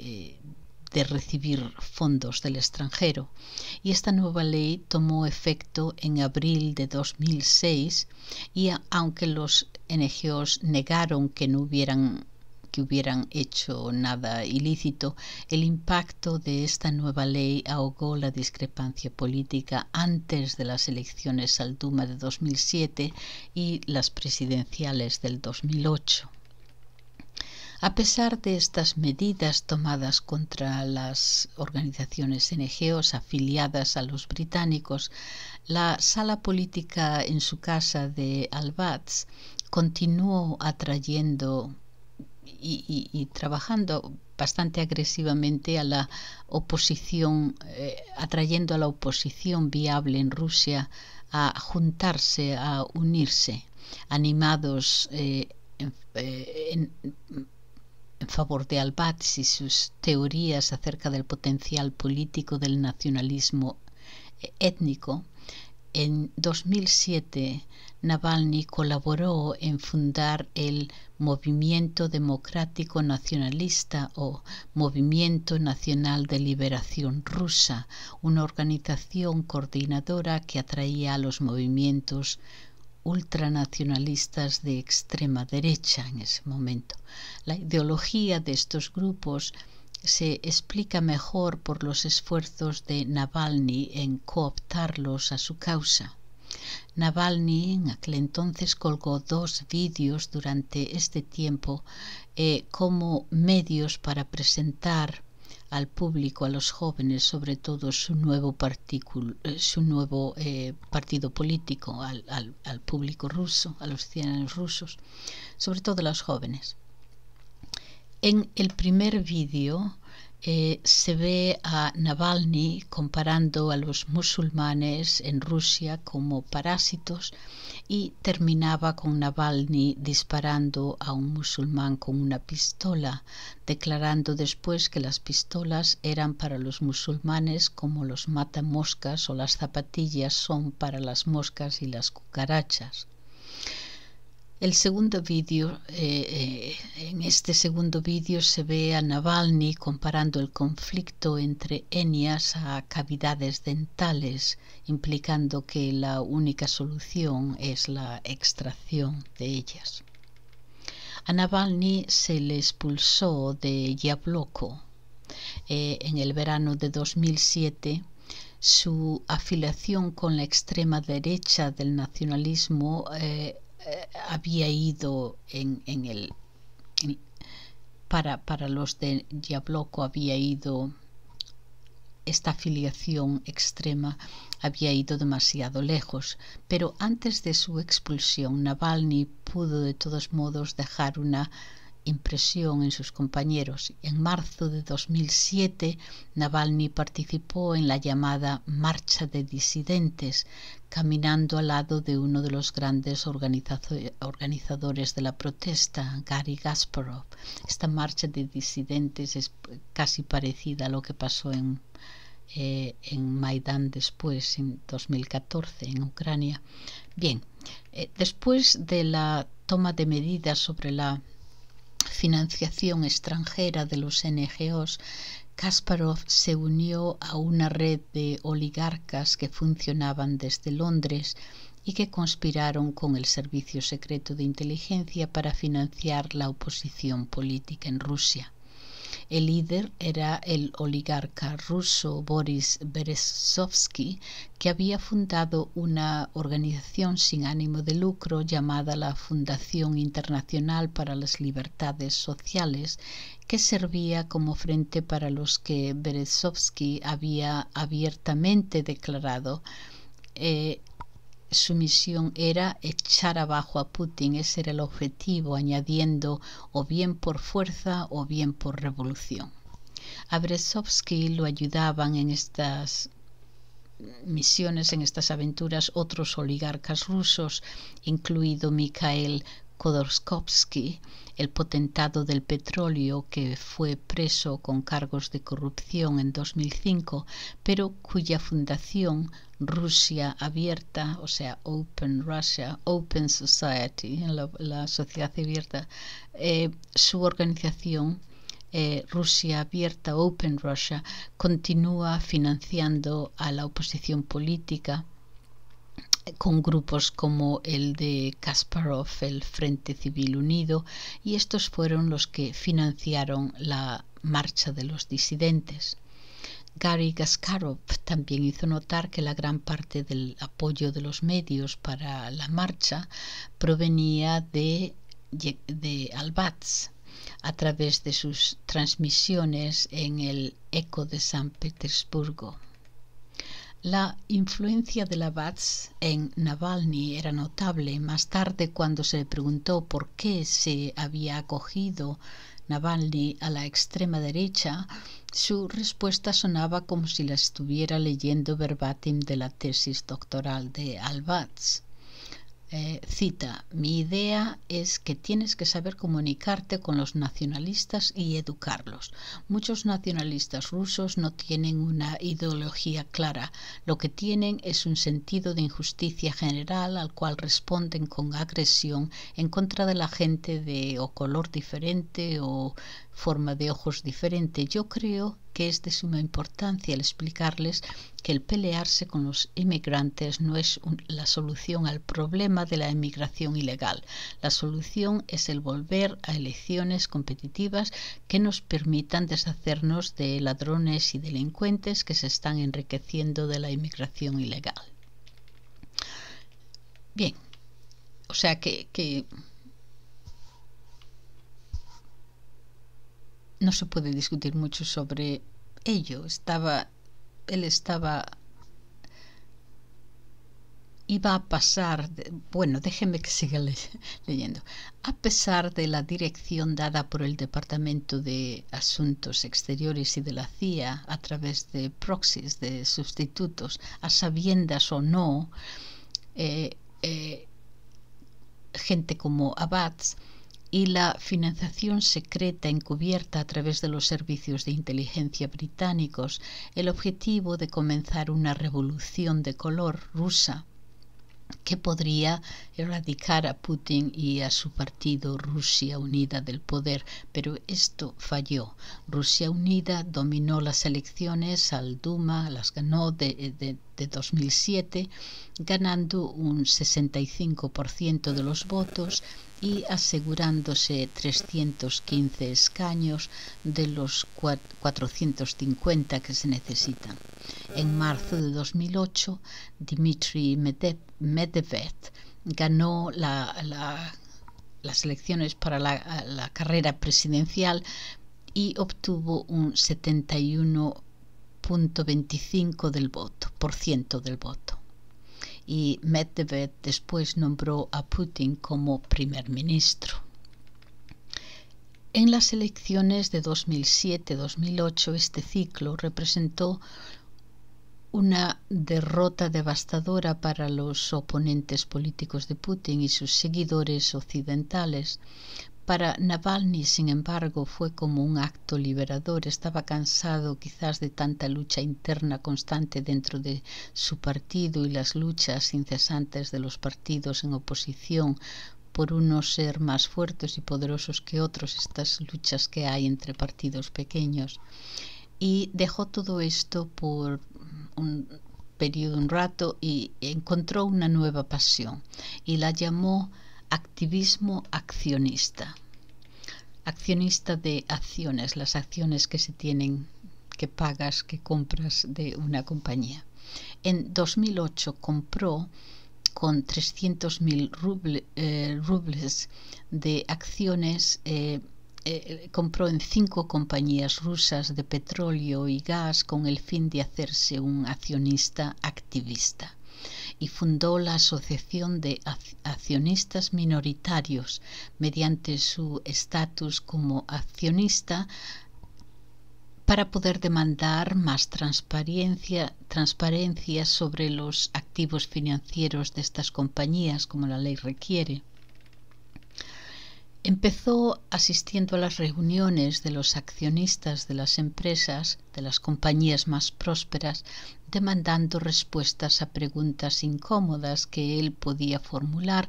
recibir fondos del extranjero. Y esta nueva ley tomó efecto en abril de 2006 y aunque los NGOs negaron que no hubieran hubieran hecho nada ilícito, el impacto de esta nueva ley ahogó la discrepancia política antes de las elecciones al Duma de 2007 y las presidenciales del 2008. A pesar de estas medidas tomadas contra las organizaciones NGOs afiliadas a los británicos, la sala política en su casa de Albats continuó atrayendo y, trabajando bastante agresivamente a la oposición, eh, atrayendo a la oposición viable en Rusia a juntarse, a unirse, animados eh, eh, en, favor de Albats y sus teorías acerca del potencial político del nacionalismo étnico. En 2007, Navalny colaboró en fundar el Movimiento Democrático Nacionalista o Movimiento Nacional de Liberación Rusa, una organización coordinadora que atraía a los movimientos ultranacionalistas de extrema derecha en ese momento. La ideología de estos grupos se explica mejor por los esfuerzos de Navalny en cooptarlos a su causa. Navalny en aquel entonces colgó dos vídeos durante este tiempo eh, como medios para presentar al público, a los jóvenes, sobre todo su nuevo, eh, eh, partido político, al, al, público ruso, a los ciudadanos rusos, sobre todo a los jóvenes. En el primer vídeo eh, se ve a Navalny comparando a los musulmanes en Rusia como parásitos y terminaba con Navalny disparando a un musulmán con una pistola, declarando después que las pistolas eran para los musulmanes como los matamoscas o las zapatillas son para las moscas y las cucarachas. El segundo vídeo, eh, eh, en este segundo vídeo se ve a Navalny comparando el conflicto entre enias a cavidades dentales, implicando que la única solución es la extracción de ellas. A Navalny se le expulsó de Yabloko eh, en el verano de 2007 su afiliación con la extrema derecha del nacionalismo eh, había ido en, en el... para, para los de Diabloco había ido esta afiliación extrema había ido demasiado lejos, pero antes de su expulsión Navalny pudo de todos modos dejar una impresión en sus compañeros. En marzo de 2007 Navalny participó en la llamada Marcha de Disidentes, caminando al lado de uno de los grandes organizadores de la protesta, Gary Gasparov. Esta marcha de disidentes es casi parecida a lo que pasó en, eh, en Maidán después, en 2014, en Ucrania. Bien, eh, después de la toma de medidas sobre la financiación extranjera de los NGOs, Kasparov se unió a una red de oligarcas que funcionaban desde Londres y que conspiraron con el Servicio Secreto de Inteligencia para financiar la oposición política en Rusia. El líder era el oligarca ruso Boris Berezovsky, que había fundado una organización sin ánimo de lucro llamada la Fundación Internacional para las Libertades Sociales, que servía como frente para los que Berezovsky había abiertamente declarado eh, su misión era echar abajo a Putin, ese era el objetivo, añadiendo o bien por fuerza o bien por revolución. A Berezovsky lo ayudaban en estas misiones, en estas aventuras, otros oligarcas rusos, incluido Mikhail Khodorkovsky, el potentado del petróleo que fue preso con cargos de corrupción en 2005, pero cuya fundación Rusia Abierta, o sea, Open Russia, Open Society, la, sociedad abierta, eh, su organización eh, Rusia Abierta, Open Russia, continúa financiando a la oposición política con grupos como el de Kasparov, el Frente Civil Unido, y estos fueron los que financiaron la marcha de los disidentes. Gary Gaskarov también hizo notar que la gran parte del apoyo de los medios para la marcha provenía de, de a través de sus transmisiones en el Eco de San Petersburgo. La influencia de Bats en Navalny era notable. Más tarde, cuando se le preguntó por qué se había acogido Navalny a la extrema derecha, su respuesta sonaba como si la estuviera leyendo verbatim de la tesis doctoral de Albatz. Eh, cita, mi idea es que tienes que saber comunicarte con los nacionalistas y educarlos. Muchos nacionalistas rusos no tienen una ideología clara, lo que tienen es un sentido de injusticia general al cual responden con agresión en contra de la gente de o color diferente o forma de ojos diferente. Yo creo que es de suma importancia el explicarles que el pelearse con los inmigrantes no es la solución al problema de la inmigración ilegal. La solución es el volver a elecciones competitivas que nos permitan deshacernos de ladrones y delincuentes que se están enriqueciendo de la inmigración ilegal. Bien, o sea que, que no se puede discutir mucho sobre ello. Estaba, él estaba, iba a pasar, bueno, déjeme que siga leyendo. A pesar de la dirección dada por el Departamento de Asuntos Exteriores y de la CIA a través de proxies, de sustitutos, a sabiendas o no, eh, eh, gente como Abad, y la financiación secreta encubierta a través de los servicios de inteligencia británicos el objetivo de comenzar una revolución de color rusa que podría erradicar a Putin y a su partido Rusia Unida del poder, pero esto falló. Rusia Unida dominó las elecciones al Duma, las ganó de, 2007, ganando un 65% de los votos y asegurándose 315 escaños de los 450 que se necesitan. En marzo de 2008, Dmitry Medvedev ganó las elecciones para la, la carrera presidencial y obtuvo un 71.25 del voto, por ciento del voto y Medvedev después nombró a Putin como primer ministro. En las elecciones de 2007-2008 este ciclo representó una derrota devastadora para los oponentes políticos de Putin y sus seguidores occidentales, para Navalny, sin embargo, fue como un acto liberador. Estaba cansado quizás de tanta lucha interna constante dentro de su partido y las luchas incesantes de los partidos en oposición por unos ser más fuertes y poderosos que otros, estas luchas que hay entre partidos pequeños. Y dejó todo esto por un periodo, un rato, y encontró una nueva pasión y la llamó activismo accionista. Accionista de acciones, las acciones que se tienen, que pagas, que compras de una compañía. En 2008 compró con 300 mil eh, rubles de acciones, eh, eh, compró en cinco compañías rusas de petróleo y gas con el fin de hacerse un accionista activista y fundó la Asociación de Accionistas Minoritarios. Mediante su estatus como accionista, para poder demandar más transparencia, sobre los activos financieros de estas compañías, como la ley requiere. Empezó asistiendo a las reuniones de los accionistas de las empresas, de las compañías más prósperas, demandando respuestas a preguntas incómodas que él podía formular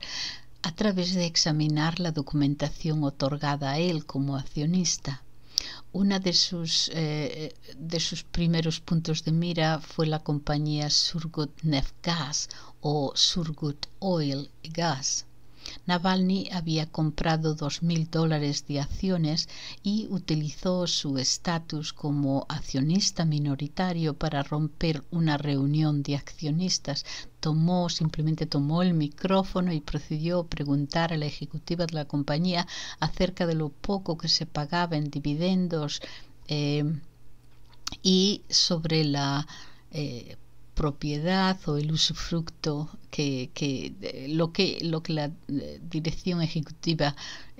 a través de examinar la documentación otorgada a él como accionista. Una de sus, eh, primeros puntos de mira fue la compañía Surgut o Surgut Oil Gas Navalny había comprado dos mil dólares de acciones y utilizó su estatus como accionista minoritario para romper una reunión de accionistas. Tomó, simplemente tomó el micrófono y procedió a preguntar a la ejecutiva de la compañía acerca de lo poco que se pagaba en dividendos eh, y sobre la eh, propiedad o el usufructo que, eh, lo que lo que la eh, dirección ejecutiva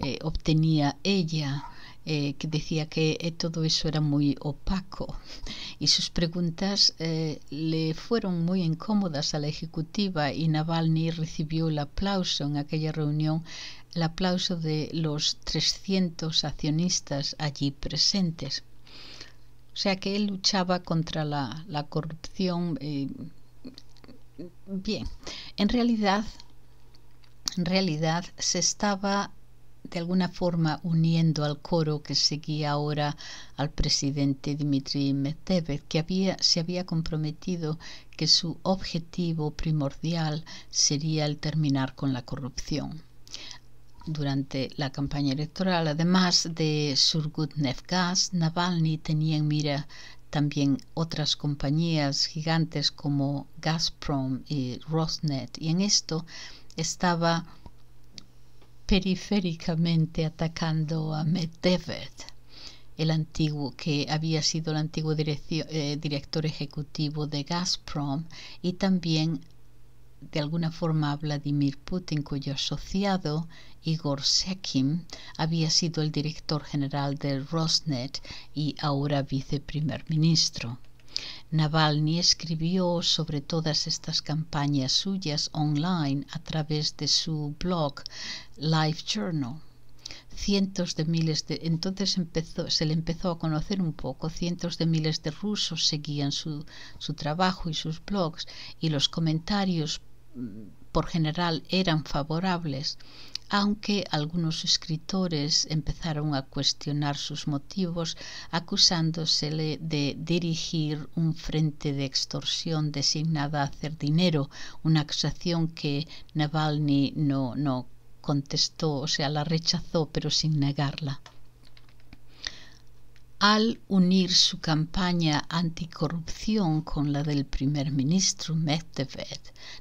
eh, obtenía ella que decía que todo eso era muy opaco y sus preguntas le fueron muy incómodas a la ejecutiva y Navalny recibió el aplauso en aquella reunión, el aplauso de los 300 accionistas allí presentes. O sea que él luchaba contra la, la corrupción. Eh, bien, en realidad, en realidad se estaba de alguna forma uniendo al coro que seguía ahora al presidente Dimitri Medvedev, que había, se había comprometido que su objetivo primordial sería el terminar con la corrupción durante la campaña electoral. Además de Surgut Nefgas, Navalny tenía en mira también otras compañías gigantes como Gazprom y Rosnet... Y en esto estaba periféricamente atacando a Medvedev, el antiguo que había sido el antiguo eh, director ejecutivo de Gazprom y también de alguna forma Vladimir Putin, cuyo asociado Igor Sekim había sido el director general de Rosnet y ahora viceprimer ministro. Navalny escribió sobre todas estas campañas suyas online a través de su blog Life Journal cientos de miles de entonces se le empezó a conocer un poco cientos de miles de rusos seguían su, su trabajo y sus blogs y los comentarios mm, por general eran favorables aunque algunos escritores empezaron a cuestionar sus motivos, acusándosele de dirigir un frente de extorsión designada a hacer dinero, una acusación que Navalny no, no contestó, o sea, la rechazó, pero sin negarla al unir su campaña anticorrupción con la del primer ministro Medvedev,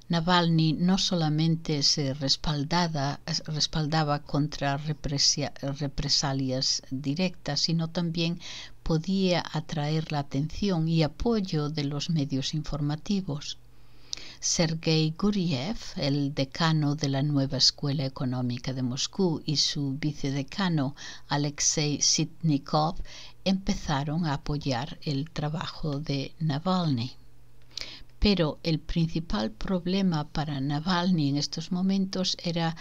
Navalny no solamente se respaldaba contra represalias directas, sino también podía atraer la atención y apoyo de los medios informativos. Sergei Guriev, el decano de la nueva Escuela Económica de Moscú, y su vicedecano Alexei Sitnikov empezaron a apoyar el trabajo de Navalny. Pero el principal problema para Navalny en estos momentos era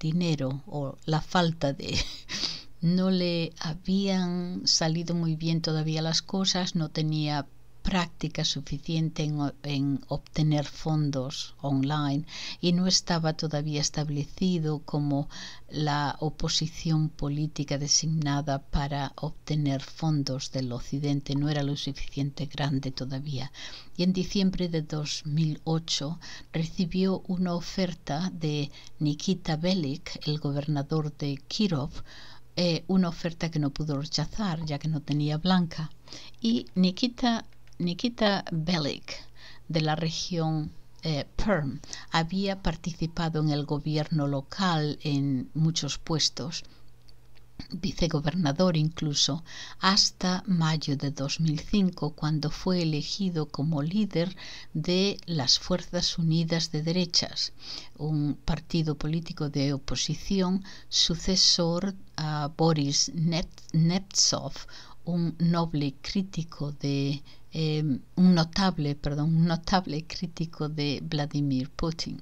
dinero o la falta de... No le habían salido muy bien todavía las cosas, no tenía práctica suficiente en, obtener fondos online y no estaba todavía establecido como la oposición política designada para obtener fondos del Occidente, no era lo suficiente grande todavía. Y en diciembre de 2008 recibió una oferta de Nikita Belik, el gobernador de Kirov, eh, una oferta que no pudo rechazar ya que no tenía blanca. Y Nikita Nikita Belik de la región eh, Perm había participado en el gobierno local en muchos puestos vicegobernador incluso, hasta mayo de 2005, cuando fue elegido como líder de las Fuerzas Unidas de Derechas, un partido político de oposición sucesor a Boris Nemtsov, un noble crítico de eh, un notable, perdón, un notable crítico de Vladimir Putin.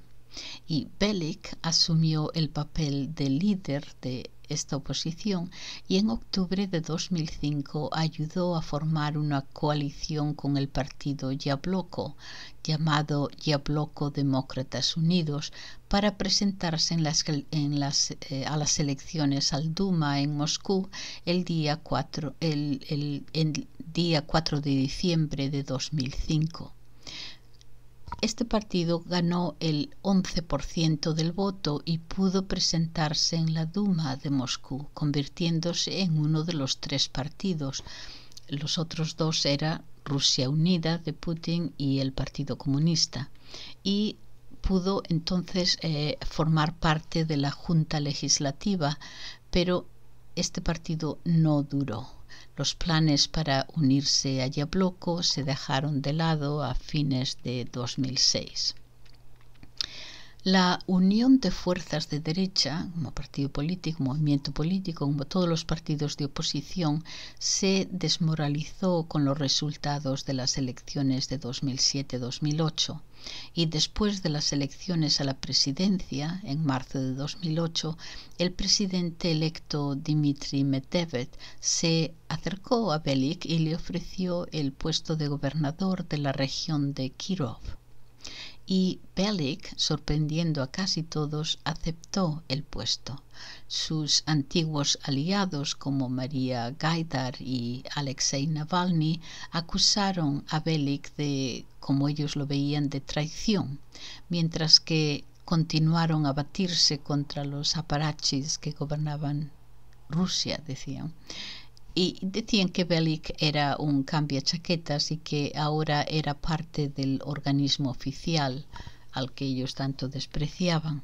Y Belik asumió el papel de líder de esta oposición y en octubre de 2005 ayudó a formar una coalición con el partido Yabloco, llamado Yabloco Demócratas Unidos, para presentarse en las, eh, a las elecciones al Duma en Moscú el día 4, el, el día 4 de diciembre de 2005. Este partido ganó el 11% del voto y pudo presentarse en la Duma de Moscú, convirtiéndose en uno de los tres partidos. Los otros dos eran Rusia Unida de Putin y el Partido Comunista. Y pudo entonces eh, formar parte de la Junta Legislativa, pero este partido no duró. Los planes para unirse a Yabloco se dejaron de lado a fines de 2006. La unión de fuerzas de derecha, como partido político, movimiento político, como todos los partidos de oposición, se desmoralizó con los resultados de las elecciones de 2007-2008 y después de las elecciones a la presidencia, en marzo de 2008, el presidente electo Dmitry Medvedev se acercó a Belik y le ofreció el puesto de gobernador de la región de Kirov. Y Belik, sorprendiendo a casi todos, aceptó el puesto. Sus antiguos aliados como María Gaidar y Alexei Navalny acusaron a Belik de, como ellos lo veían, de traición, mientras que continuaron a batirse contra los aparachis que gobernaban Rusia, decían y decían que Belik era un cambio chaquetas y que ahora era parte del organismo oficial al que ellos tanto despreciaban.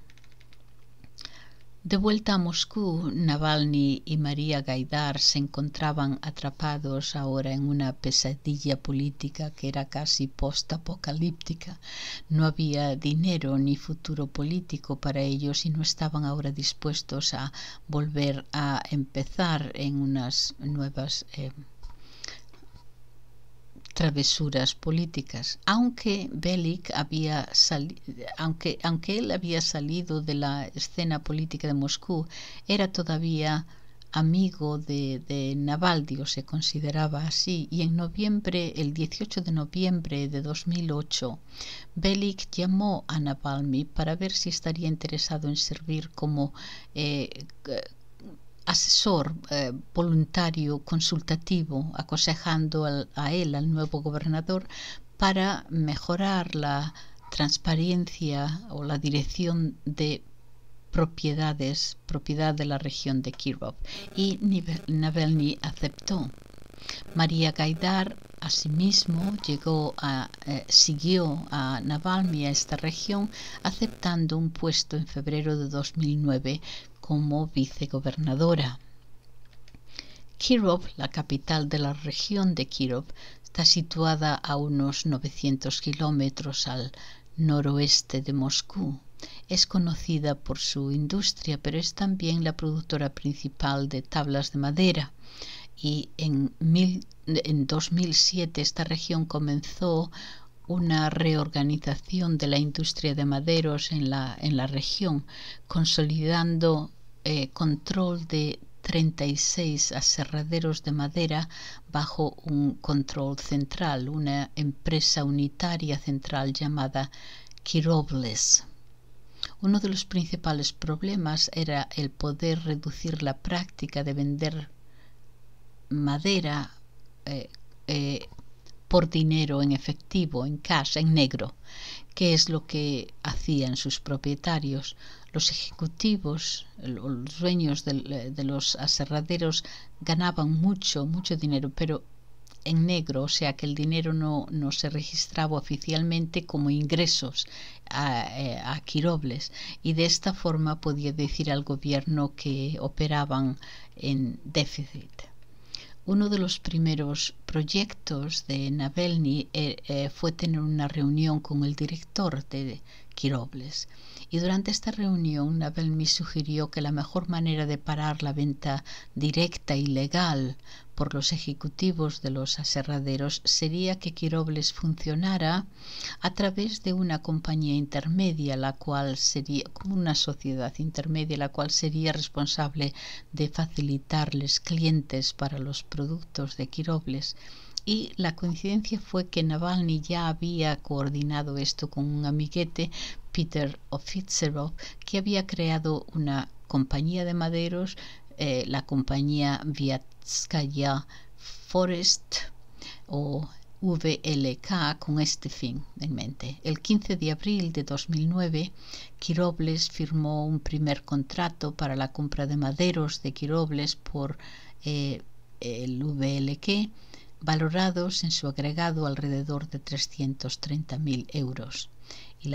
De vuelta a Moscú, Navalny y María Gaidar se encontraban atrapados ahora en una pesadilla política que era casi postapocalíptica. No había dinero ni futuro político para ellos y no estaban ahora dispuestos a volver a empezar en unas nuevas eh, travesuras políticas. Aunque Belik había aunque, aunque él había salido de la escena política de Moscú, era todavía amigo de, de, Navaldi, o se consideraba así, y en noviembre, el 18 de noviembre de 2008, Belik llamó a Navalny para ver si estaría interesado en servir como eh, asesor eh, voluntario, consultativo, aconsejando a él, al nuevo gobernador, para mejorar la transparencia o la dirección de propiedades, propiedad de la región de Kirov. Y Navalny aceptó. María Gaidar, asimismo, llegó a, eh, siguió a Navalny a esta región, aceptando un puesto en febrero de 2009 como vicegobernadora. Kirov, la capital de la región de Kirov, está situada a unos 900 kilómetros al noroeste de Moscú. Es conocida por su industria, pero es también la productora principal de tablas de madera. Y en, 2007 esta región comenzó una reorganización de la industria de maderos en la, en la región, consolidando eh, control de 36 aserraderos de madera bajo un control central, una empresa unitaria central llamada Quirobles. Uno de los principales problemas era el poder reducir la práctica de vender madera eh, eh, por dinero en efectivo, en cash, en negro, que es lo que hacían sus propietarios, los ejecutivos, los dueños de, los aserraderos ganaban mucho, mucho dinero, pero en negro, o sea que el dinero no, no se registraba oficialmente como ingresos a, eh, a, Quirobles y de esta forma podía decir al gobierno que operaban en déficit uno de los primeros proyectos de Navelny eh, eh, fue tener una reunión con el director de Quirobles. Y durante esta reunión, Navelny sugirió que la mejor manera de parar la venta directa y legal por los ejecutivos de los aserraderos sería que Quirobles funcionara a través de una compañía intermedia, la cual sería como una sociedad intermedia, la cual sería responsable de facilitarles clientes para los productos de Quirobles. Y la coincidencia fue que Navalny ya había coordinado esto con un amiguete, Peter Fitzgerald, que había creado una compañía de maderos, eh, la compañía Via. Forest o VLK con este fin en mente. El 15 de abril de 2009, Quirobles firmó un primer contrato para la compra de maderos de Quirobles por eh, el VLK, valorados en su agregado alrededor de 330.000 euros y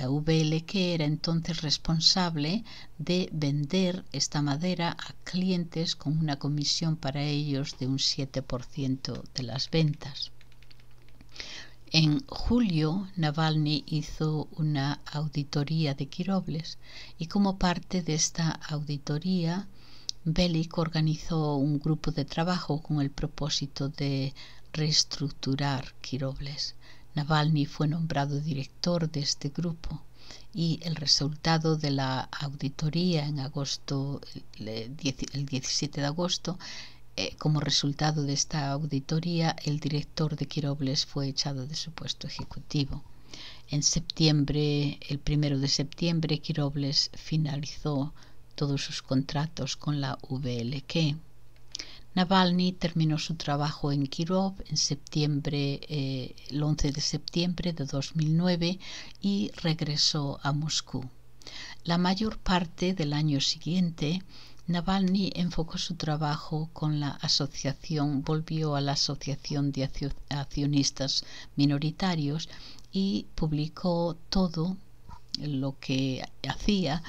la que era entonces responsable de vender esta madera a clientes con una comisión para ellos de un 7% de las ventas. En julio, Navalny hizo una auditoría de Quirobles y como parte de esta auditoría, Belik organizó un grupo de trabajo con el propósito de reestructurar Quirobles. Navalny fue nombrado director de este grupo y el resultado de la auditoría en agosto, el 17 de agosto, eh, como resultado de esta auditoría, el director de Quirobles fue echado de su puesto ejecutivo. En septiembre, el primero de septiembre, Quirobles finalizó todos sus contratos con la VLK Navalny terminó su trabajo en Kirov en septiembre, eh, el 11 de septiembre de 2009 y regresó a Moscú. La mayor parte del año siguiente, Navalny enfocó su trabajo con la asociación, volvió a la Asociación de Accionistas Minoritarios y publicó todo lo que hacía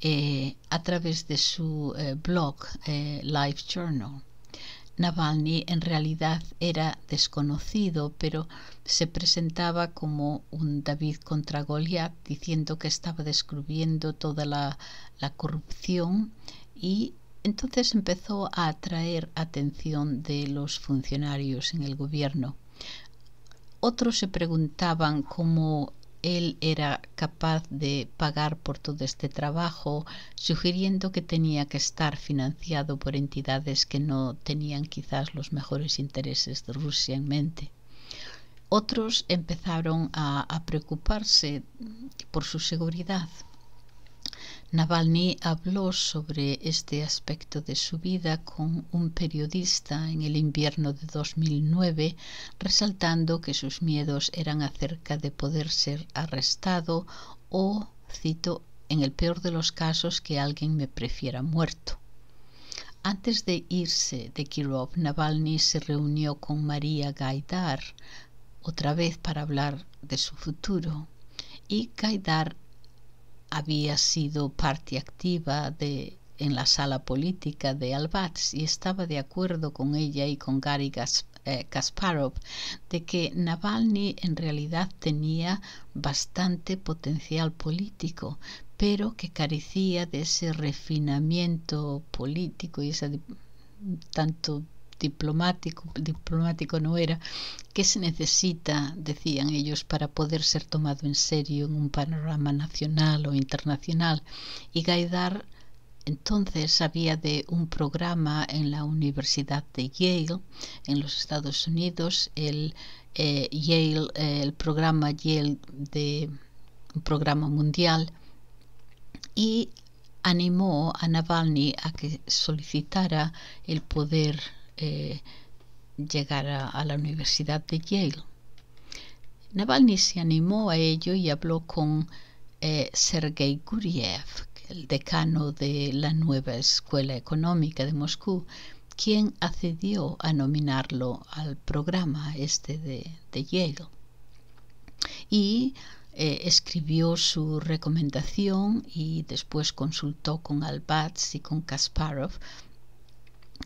eh, a través de su eh, blog eh, Life Journal. Navalny en realidad era desconocido, pero se presentaba como un David contra Goliat, diciendo que estaba descubriendo toda la, la corrupción y entonces empezó a atraer atención de los funcionarios en el gobierno. Otros se preguntaban cómo él era capaz de pagar por todo este trabajo, sugiriendo que tenía que estar financiado por entidades que no tenían quizás los mejores intereses de Rusia en mente. Otros empezaron a, a preocuparse por su seguridad Navalny habló sobre este aspecto de su vida con un periodista en el invierno de 2009, resaltando que sus miedos eran acerca de poder ser arrestado o, cito, en el peor de los casos, que alguien me prefiera muerto. Antes de irse de Kirov, Navalny se reunió con María Gaidar, otra vez para hablar de su futuro, y Gaidar había sido parte activa de, en la sala política de Albatz y estaba de acuerdo con ella y con Gary eh, Kasparov de que Navalny en realidad tenía bastante potencial político, pero que carecía de ese refinamiento político y esa tanto diplomático, diplomático no era, ¿qué se necesita, decían ellos, para poder ser tomado en serio en un panorama nacional o internacional? Y Gaidar entonces había de un programa en la Universidad de Yale, en los Estados Unidos, el, eh, Yale, eh, el programa Yale de un programa mundial, y animó a Navalny a que solicitara el poder eh, llegar a, la Universidad de Yale. Navalny se animó a ello y habló con eh, Sergei Guriev, el decano de la nueva Escuela Económica de Moscú, quien accedió a nominarlo al programa este de, Yale. Y eh, escribió su recomendación y después consultó con Albatz y con Kasparov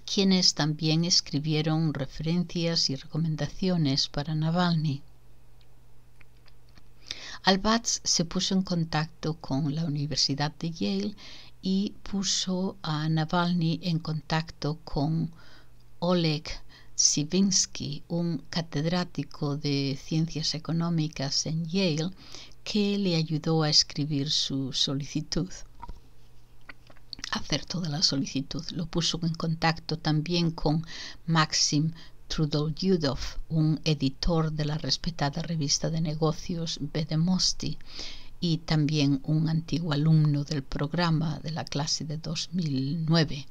quienes también escribieron referencias y recomendaciones para Navalny. Albatz se puso en contacto con la Universidad de Yale y puso a Navalny en contacto con Oleg Sivinsky, un catedrático de ciencias económicas en Yale, que le ayudó a escribir su solicitud hacer toda la solicitud. Lo puso en contacto también con Maxim Trudolyudov, un editor de la respetada revista de negocios Bedemosti y también un antiguo alumno del programa de la clase de 2009.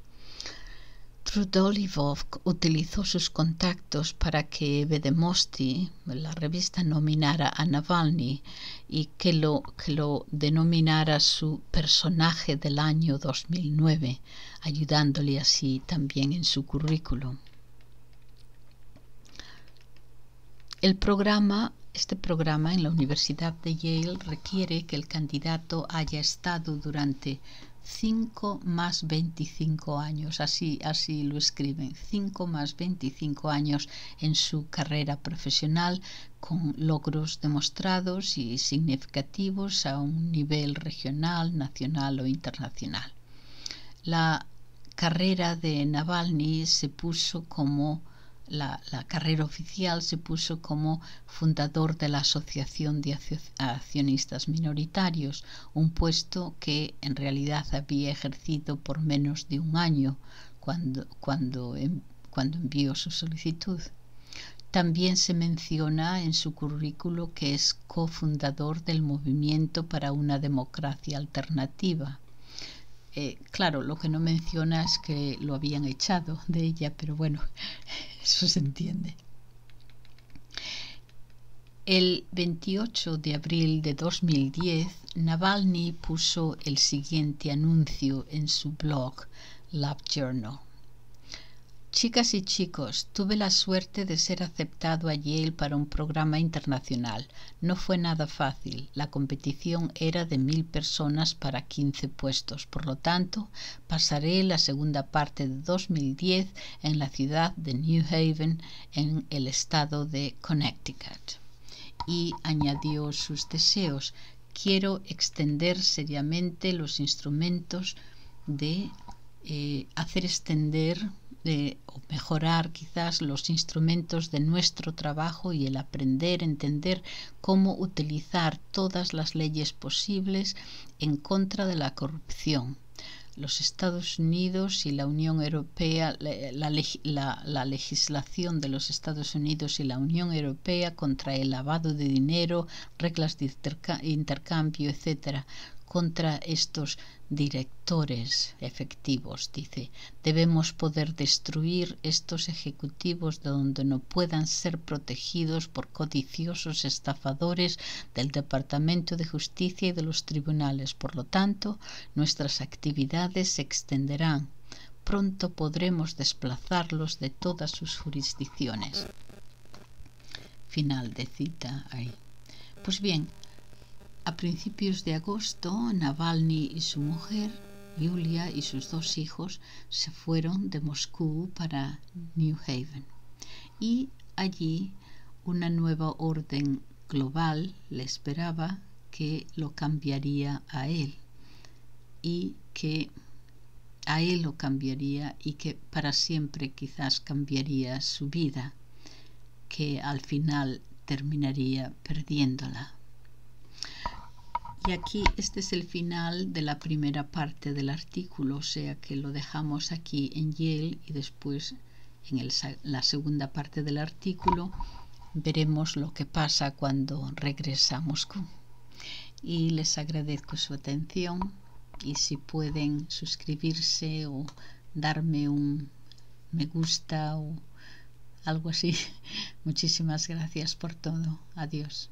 Trudolyubov utilizó sus contactos para que Vedemosti, la revista, nominara a Navalny y que lo, que lo denominara su personaje del año 2009, ayudándole así también en su currículum. El programa, este programa en la Universidad de Yale requiere que el candidato haya estado durante 5 más 25 años, así, así lo escriben, 5 más 25 años en su carrera profesional con logros demostrados y significativos a un nivel regional, nacional o internacional. La carrera de Navalny se puso como la, carrera oficial se puso como fundador de la Asociación de Accionistas Minoritarios, un puesto que en realidad había ejercido por menos de un año cuando, cuando envió su solicitud. También se menciona en su currículo que es cofundador del Movimiento para una Democracia Alternativa, eh, claro, lo que no menciona es que lo habían echado de ella, pero bueno, eso se entiende. El 28 de abril de 2010, Navalny puso el siguiente anuncio en su blog Love Journal. Chicas y chicos, tuve la suerte de ser aceptado a Yale para un programa internacional. No fue nada fácil. La competición era de mil personas para 15 puestos. Por lo tanto, pasaré la segunda parte de 2010 en la ciudad de New Haven, en el estado de Connecticut. Y añadió sus deseos. Quiero extender seriamente los instrumentos de eh, hacer extender o mejorar quizás los instrumentos de nuestro trabajo y el aprender, entender cómo utilizar todas las leyes posibles en contra de la corrupción. Los Estados Unidos y la Unión Europea, la, la legislación de los Estados Unidos y la Unión Europea contra el lavado de dinero, reglas de intercambio, etcétera, contra estos directores efectivos, dice, debemos poder destruir estos ejecutivos de donde no puedan ser protegidos por codiciosos estafadores del Departamento de Justicia y de los tribunales. Por lo tanto, nuestras actividades se extenderán. Pronto podremos desplazarlos de todas sus jurisdicciones. Final de cita ahí. Pues bien, a principios de agosto, Navalny y su mujer, Julia y sus dos hijos se fueron de Moscú para New Haven. Y allí una nueva orden global le esperaba que lo cambiaría a él y que a él lo cambiaría y que para siempre quizás cambiaría su vida, que al final terminaría perdiéndola. Y aquí este es el final de la primera parte del artículo, o sea que lo dejamos aquí en Yale y después en el, la segunda parte del artículo veremos lo que pasa cuando regresamos a Y les agradezco su atención y si pueden suscribirse o darme un me gusta o algo así. Muchísimas gracias por todo. Adiós.